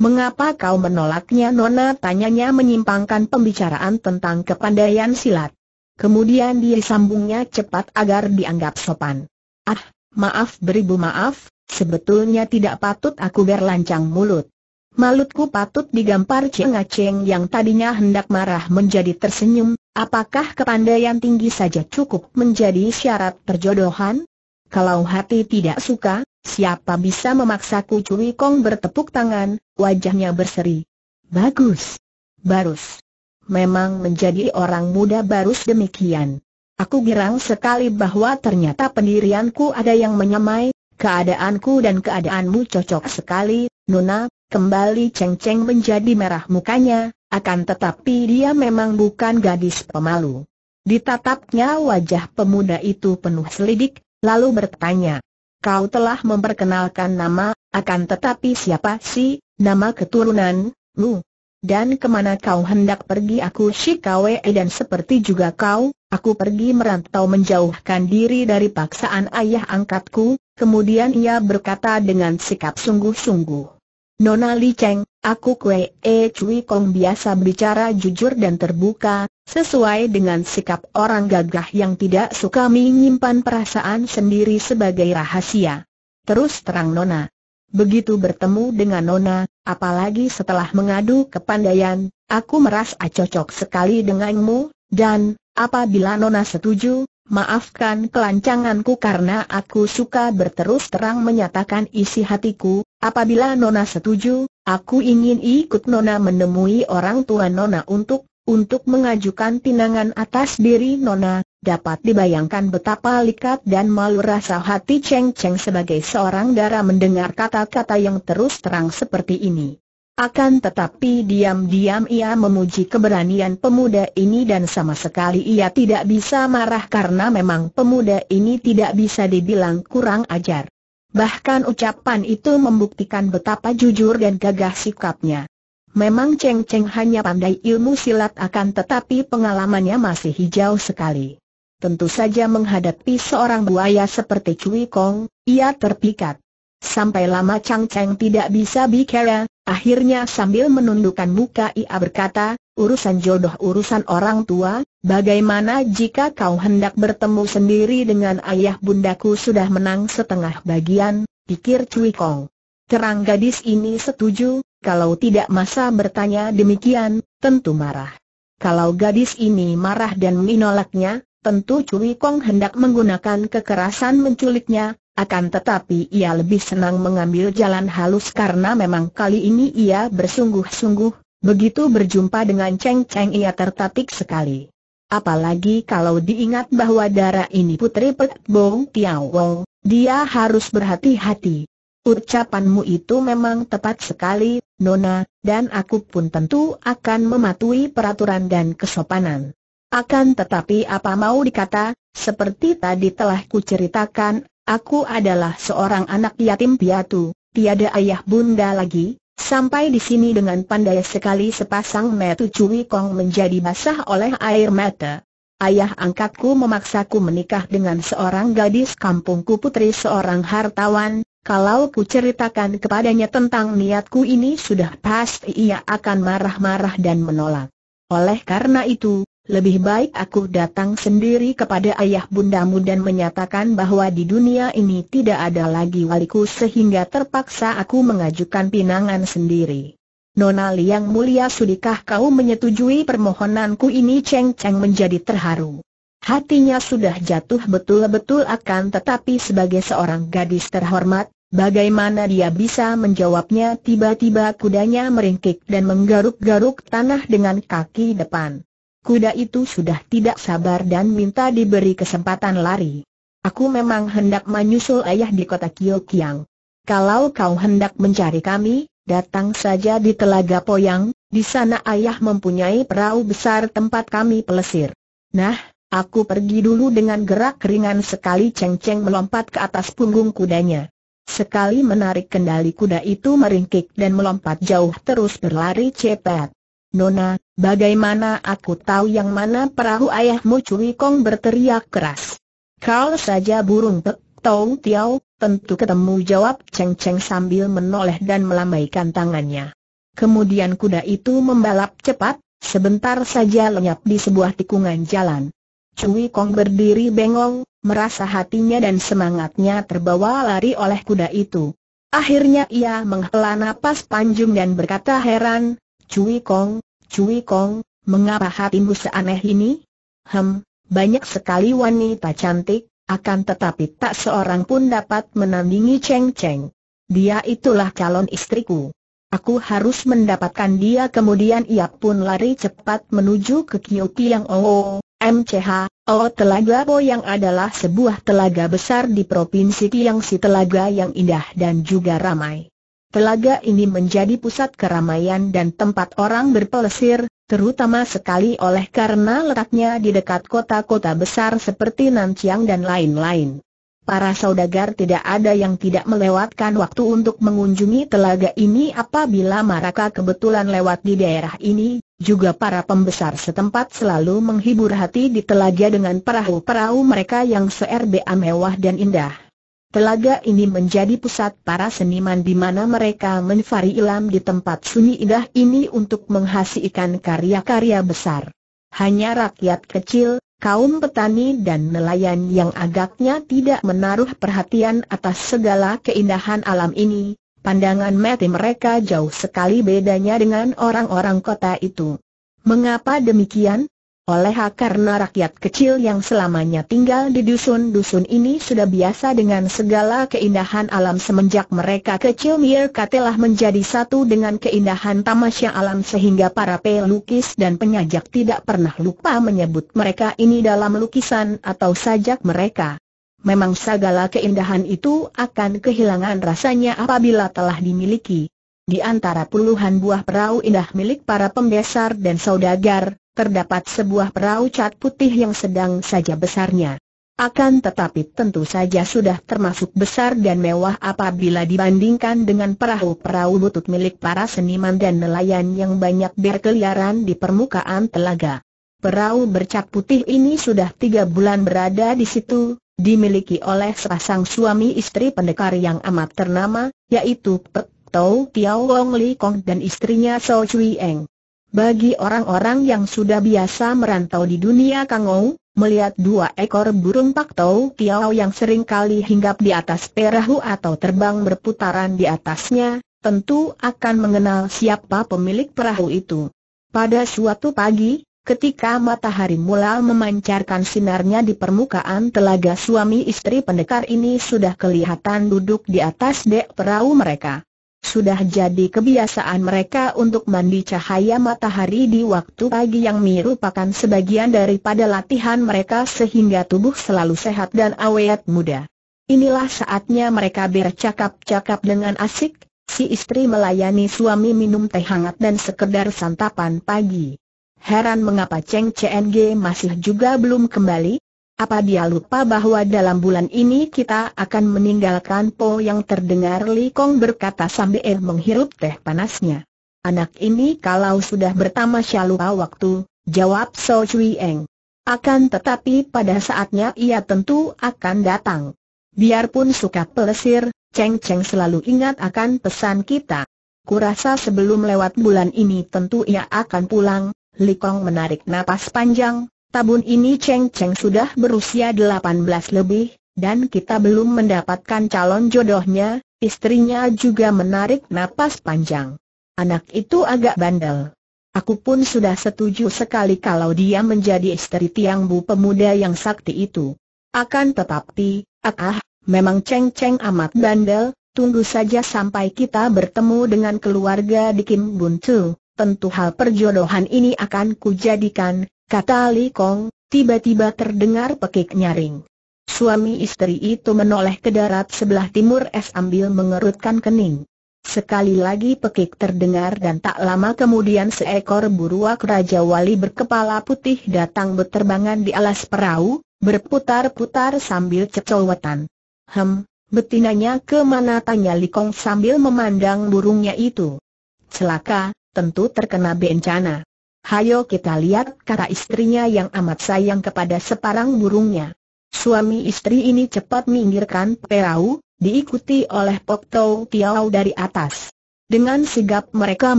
Mengapa kau menolaknya Nona? Tanyanya menyimpangkan pembicaraan tentang kepandaian silat. Kemudian dia sambungnya cepat agar dianggap sopan. Ah, maaf beribu maaf, sebetulnya tidak patut aku berlancang mulut. Malutku patut digampar cengaceng yang tadinya hendak marah menjadi tersenyum, apakah kepandaian tinggi saja cukup menjadi syarat perjodohan? Kalau hati tidak suka, siapa bisa memaksaku Cui Kong bertepuk tangan, wajahnya berseri. Bagus. Barus. Memang menjadi orang muda barus demikian. Aku girang sekali bahwa ternyata pendirianku ada yang menyamai, keadaanku dan keadaanmu cocok sekali, Nuna, kembali Cheng Cheng menjadi merah mukanya, akan tetapi dia memang bukan gadis pemalu. Ditatapnya wajah pemuda itu penuh selidik, lalu bertanya. Kau telah memperkenalkan nama, akan tetapi siapa sih, nama keturunan, lu?" Dan kemana kau hendak pergi aku Shikawe dan seperti juga kau, aku pergi merantau menjauhkan diri dari paksaan ayah angkatku, kemudian ia berkata dengan sikap sungguh-sungguh. Nona Li Cheng, aku kue, E Cui Kong biasa bicara jujur dan terbuka, sesuai dengan sikap orang gagah yang tidak suka menyimpan perasaan sendiri sebagai rahasia. Terus terang Nona. Begitu bertemu dengan Nona, apalagi setelah mengadu ke kepandaian, aku merasa cocok sekali denganmu, dan, apabila Nona setuju, Maafkan kelancanganku karena aku suka berterus terang menyatakan isi hatiku, apabila Nona setuju, aku ingin ikut Nona menemui orang tua Nona untuk, untuk mengajukan pinangan atas diri Nona, dapat dibayangkan betapa likat dan malu rasa hati Cheng Cheng sebagai seorang darah mendengar kata-kata yang terus terang seperti ini. Akan tetapi diam-diam ia memuji keberanian pemuda ini dan sama sekali ia tidak bisa marah karena memang pemuda ini tidak bisa dibilang kurang ajar. Bahkan ucapan itu membuktikan betapa jujur dan gagah sikapnya. Memang Cheng Cheng hanya pandai ilmu silat akan tetapi pengalamannya masih hijau sekali. Tentu saja menghadapi seorang buaya seperti Cui Kong, ia terpikat. Sampai lama Chang Cheng tidak bisa bicara, akhirnya sambil menundukkan muka ia berkata, urusan jodoh urusan orang tua, bagaimana jika kau hendak bertemu sendiri dengan ayah bundaku sudah menang setengah bagian, pikir Cui Kong. Terang gadis ini setuju, kalau tidak masa bertanya demikian, tentu marah. Kalau gadis ini marah dan menolaknya, tentu Cui Kong hendak menggunakan kekerasan menculiknya, akan tetapi ia lebih senang mengambil jalan halus karena memang kali ini ia bersungguh-sungguh, begitu berjumpa dengan Cheng Cheng ia tertatik sekali. Apalagi kalau diingat bahwa darah ini putri Pek Bong Tiao Wong, dia harus berhati-hati. Ucapanmu itu memang tepat sekali, Nona, dan aku pun tentu akan mematuhi peraturan dan kesopanan. Akan tetapi apa mau dikata, seperti tadi telah kuceritakan, Aku adalah seorang anak yatim piatu, tiada ayah bunda lagi, Sampai di sini dengan pandai sekali sepasang metu Cui Kong menjadi basah oleh air mata. Ayah angkatku memaksaku menikah dengan seorang gadis kampungku putri seorang hartawan, kalau ku ceritakan kepadanya tentang niatku ini sudah pasti ia akan marah-marah dan menolak. Oleh karena itu, lebih baik aku datang sendiri kepada ayah bundamu dan menyatakan bahwa di dunia ini tidak ada lagi waliku sehingga terpaksa aku mengajukan pinangan sendiri. Nona yang mulia sudikah kau menyetujui permohonanku ini Cheng Cheng menjadi terharu. Hatinya sudah jatuh betul-betul akan tetapi sebagai seorang gadis terhormat, Bagaimana dia bisa menjawabnya tiba-tiba kudanya meringkik dan menggaruk-garuk tanah dengan kaki depan kuda itu sudah tidak sabar dan minta diberi kesempatan lari. Aku memang hendak menyusul ayah di kota Kyokyang. Kalau kau hendak mencari kami, datang saja di Telaga Poyang, di sana ayah mempunyai perahu besar tempat kami pelesir. Nah, aku pergi dulu dengan gerak ringan sekali ceng-ceng melompat ke atas punggung kudanya. Sekali menarik kendali kuda itu meringkik dan melompat jauh terus berlari cepat. Nona, Bagaimana aku tahu yang mana perahu ayahmu Cui Kong berteriak keras. Kau saja burung pek, tau tiau, tentu ketemu jawab Cheng Cheng sambil menoleh dan melambaikan tangannya. Kemudian kuda itu membalap cepat, sebentar saja lenyap di sebuah tikungan jalan. Cui Kong berdiri bengong, merasa hatinya dan semangatnya terbawa lari oleh kuda itu. Akhirnya ia menghela napas panjang dan berkata heran, Cui Kong, Cui Kong, mengapa hatimu seaneh ini? Hem, banyak sekali wanita cantik, akan tetapi tak seorang pun dapat menandingi Cheng Cheng. Dia itulah calon istriku. Aku harus mendapatkan dia kemudian ia pun lari cepat menuju ke Kiu yang Oo, MCH, Oo oh, oh, Telaga Po yang adalah sebuah telaga besar di Provinsi si Telaga yang indah dan juga ramai. Telaga ini menjadi pusat keramaian dan tempat orang berpelesir, terutama sekali oleh karena letaknya di dekat kota-kota besar seperti Nanciang dan lain-lain. Para saudagar tidak ada yang tidak melewatkan waktu untuk mengunjungi telaga ini apabila mereka kebetulan lewat di daerah ini, juga para pembesar setempat selalu menghibur hati di telaga dengan perahu-perahu mereka yang serba mewah dan indah. Telaga ini menjadi pusat para seniman di mana mereka menfari ilam di tempat sunyi indah ini untuk menghasilkan karya-karya besar. Hanya rakyat kecil, kaum petani dan nelayan yang agaknya tidak menaruh perhatian atas segala keindahan alam ini, pandangan mati mereka jauh sekali bedanya dengan orang-orang kota itu. Mengapa demikian? Oleh karena rakyat kecil yang selamanya tinggal di dusun-dusun ini sudah biasa dengan segala keindahan alam semenjak mereka kecil mereka telah menjadi satu dengan keindahan tamasya alam sehingga para pelukis dan penyajak tidak pernah lupa menyebut mereka ini dalam lukisan atau sajak mereka. Memang segala keindahan itu akan kehilangan rasanya apabila telah dimiliki. Di antara puluhan buah perahu indah milik para pembesar dan saudagar, terdapat sebuah perahu cat putih yang sedang saja besarnya. Akan tetapi tentu saja sudah termasuk besar dan mewah apabila dibandingkan dengan perahu-perahu butut milik para seniman dan nelayan yang banyak berkeliaran di permukaan telaga. Perahu bercat putih ini sudah tiga bulan berada di situ, dimiliki oleh sepasang suami istri pendekar yang amat ternama, yaitu Pek Tau Tiao Wong Li Kong dan istrinya So Cui Eng. Bagi orang-orang yang sudah biasa merantau di dunia Kangou, melihat dua ekor burung paktau Tiao yang sering kali hinggap di atas perahu atau terbang berputaran di atasnya, tentu akan mengenal siapa pemilik perahu itu. Pada suatu pagi, ketika matahari mulai memancarkan sinarnya di permukaan telaga suami istri pendekar ini sudah kelihatan duduk di atas dek perahu mereka. Sudah jadi kebiasaan mereka untuk mandi cahaya matahari di waktu pagi yang merupakan sebagian daripada latihan mereka sehingga tubuh selalu sehat dan awet muda. Inilah saatnya mereka bercakap-cakap dengan asik, si istri melayani suami minum teh hangat dan sekedar santapan pagi. Heran mengapa Cheng CNG masih juga belum kembali, apa dia lupa bahwa dalam bulan ini kita akan meninggalkan Po yang terdengar Li Kong berkata sambil menghirup teh panasnya. Anak ini kalau sudah bertamasya lupa waktu, jawab So Chui Eng. Akan tetapi pada saatnya ia tentu akan datang. Biarpun suka pelesir, Cheng Cheng selalu ingat akan pesan kita. Kurasa sebelum lewat bulan ini tentu ia akan pulang, Li Kong menarik napas panjang, Tabun ini Cheng Cheng sudah berusia 18 lebih, dan kita belum mendapatkan calon jodohnya, istrinya juga menarik napas panjang. Anak itu agak bandel. Aku pun sudah setuju sekali kalau dia menjadi istri Tiang Bu pemuda yang sakti itu. Akan tetapi, ah, ah memang Cheng Cheng amat bandel, tunggu saja sampai kita bertemu dengan keluarga di Kim Bun Chu. Tentu hal perjodohan ini akan kujadikan kata Li Kong, tiba-tiba terdengar pekik nyaring. Suami istri itu menoleh ke darat sebelah timur es ambil mengerutkan kening. Sekali lagi pekik terdengar dan tak lama kemudian seekor buruak Raja Wali berkepala putih datang berterbangan di alas perahu, berputar-putar sambil cecowetan. Hem, betinanya kemana tanya Li Kong sambil memandang burungnya itu. Celaka, tentu terkena bencana. Hayo kita lihat kata istrinya yang amat sayang kepada separang burungnya. Suami istri ini cepat minggirkan perahu, diikuti oleh Pok Tau Tiao dari atas. Dengan sigap mereka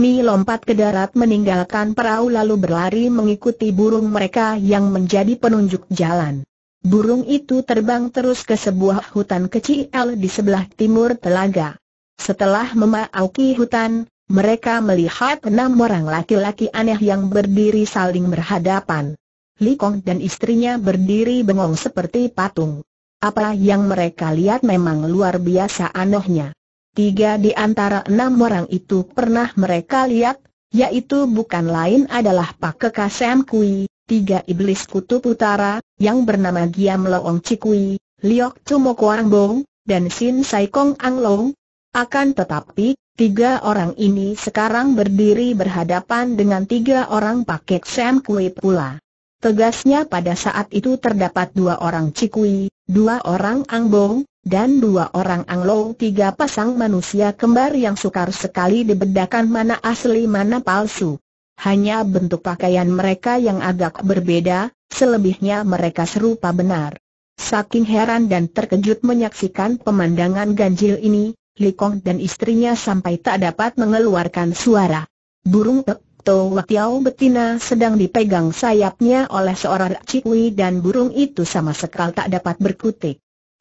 mi lompat ke darat meninggalkan perahu lalu berlari mengikuti burung mereka yang menjadi penunjuk jalan. Burung itu terbang terus ke sebuah hutan kecil di sebelah timur telaga. Setelah memaauki hutan, mereka melihat enam orang laki-laki aneh yang berdiri saling berhadapan. Li Kong dan istrinya berdiri bengong seperti patung. Apa yang mereka lihat memang luar biasa anehnya. Tiga di antara enam orang itu pernah mereka lihat, yaitu bukan lain adalah Pak Kekasem Kui, tiga iblis kutub utara, yang bernama Giam Loong Cikui, Liok Cumokuang Bong, dan Sin Sai Kong Ang Long. Akan tetapi, Tiga orang ini sekarang berdiri berhadapan dengan tiga orang paket Sam Kui pula. Tegasnya pada saat itu terdapat dua orang Cikui, dua orang Angbong, dan dua orang Anglo tiga pasang manusia kembar yang sukar sekali dibedakan mana asli mana palsu. Hanya bentuk pakaian mereka yang agak berbeda, selebihnya mereka serupa benar. Saking heran dan terkejut menyaksikan pemandangan ganjil ini, Li Kong dan istrinya sampai tak dapat mengeluarkan suara. Burung Pek Tou betina sedang dipegang sayapnya oleh seorang cikwi dan burung itu sama sekali tak dapat berkutik.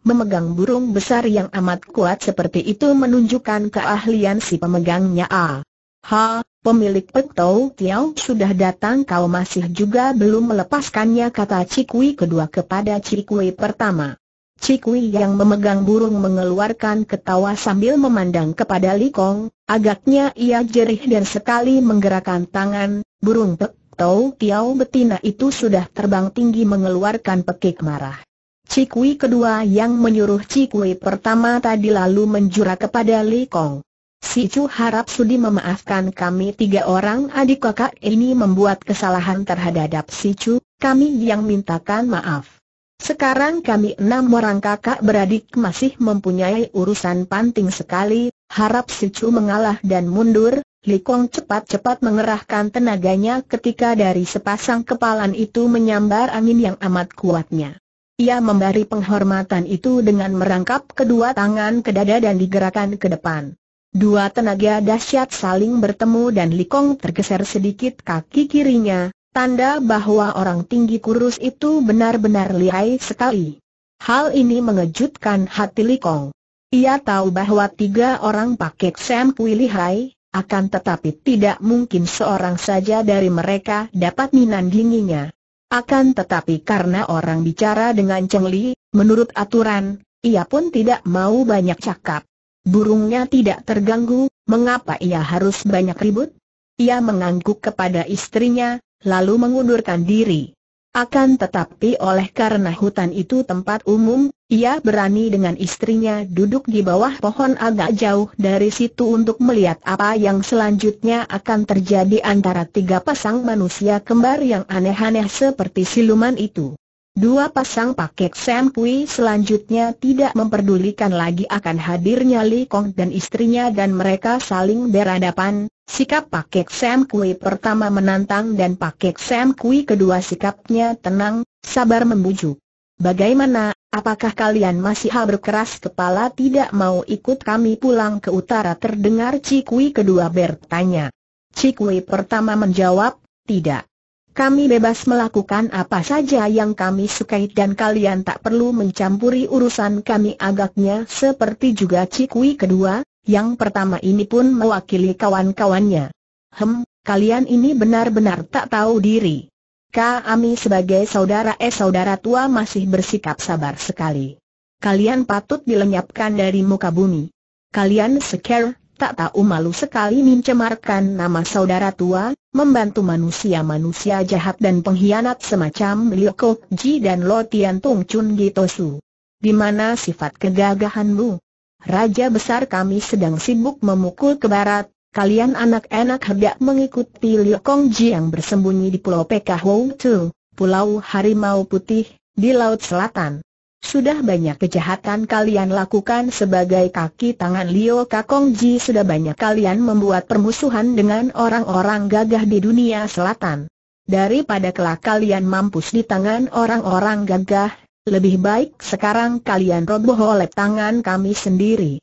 Memegang burung besar yang amat kuat seperti itu menunjukkan keahlian si pemegangnya A. Ha, pemilik Pek Tou sudah datang kau masih juga belum melepaskannya kata cikwi kedua kepada cikui pertama. Cikui yang memegang burung mengeluarkan ketawa sambil memandang kepada Li Kong. agaknya ia jerih dan sekali menggerakkan tangan, burung pek Tau Tiao betina itu sudah terbang tinggi mengeluarkan pekik marah. Cikui kedua yang menyuruh Cikui pertama tadi lalu menjurah kepada Likong. Si Chu harap sudi memaafkan kami tiga orang adik kakak ini membuat kesalahan terhadap Si Chu, kami yang mintakan maaf. Sekarang kami enam orang kakak beradik masih mempunyai urusan penting sekali, harap si Chu mengalah dan mundur, Li Kong cepat-cepat mengerahkan tenaganya ketika dari sepasang kepalan itu menyambar angin yang amat kuatnya. Ia memberi penghormatan itu dengan merangkap kedua tangan ke dada dan digerakkan ke depan. Dua tenaga dahsyat saling bertemu dan Li Kong tergeser sedikit kaki kirinya, Tanda bahwa orang tinggi kurus itu benar-benar lihai sekali. Hal ini mengejutkan hati Likong. Ia tahu bahwa tiga orang pakai Sam Kui lihai, akan tetapi tidak mungkin seorang saja dari mereka dapat menandinginya. Akan tetapi karena orang bicara dengan Cheng Li, menurut aturan, ia pun tidak mau banyak cakap. Burungnya tidak terganggu, mengapa ia harus banyak ribut? Ia mengangguk kepada istrinya, lalu mengundurkan diri. Akan tetapi oleh karena hutan itu tempat umum, ia berani dengan istrinya duduk di bawah pohon agak jauh dari situ untuk melihat apa yang selanjutnya akan terjadi antara tiga pasang manusia kembar yang aneh-aneh seperti siluman itu. Dua pasang paket sempui selanjutnya tidak memperdulikan lagi akan hadirnya Li Kong dan istrinya dan mereka saling berhadapan, Sikap Pakek Sam Kui pertama menantang dan Pakek Sam Kui kedua sikapnya tenang, sabar membujuk. Bagaimana, apakah kalian masih berkeras kepala tidak mau ikut kami pulang ke utara terdengar Cikui kedua bertanya. Cikui pertama menjawab, tidak. Kami bebas melakukan apa saja yang kami sukai dan kalian tak perlu mencampuri urusan kami agaknya seperti juga Cikui kedua, yang pertama ini pun mewakili kawan-kawannya. Hem, kalian ini benar-benar tak tahu diri. Kami sebagai saudara eh saudara tua masih bersikap sabar sekali. Kalian patut dilenyapkan dari muka bumi. Kalian seker, tak tahu malu sekali mencemarkan nama saudara tua, membantu manusia-manusia jahat dan pengkhianat semacam Liu Kok Ji dan Lo Tian Tung Chun Gitosu. Di mana sifat kegagahanmu? Raja besar kami sedang sibuk memukul ke barat, kalian anak-anak hendak mengikuti Liu Kongji yang bersembunyi di Pulau Pekahou Tu, Pulau Harimau Putih, di Laut Selatan. Sudah banyak kejahatan kalian lakukan sebagai kaki tangan Liu Kongji. sudah banyak kalian membuat permusuhan dengan orang-orang gagah di dunia selatan. Daripada kelak kalian mampus di tangan orang-orang gagah, lebih baik sekarang kalian roboh oleh tangan kami sendiri.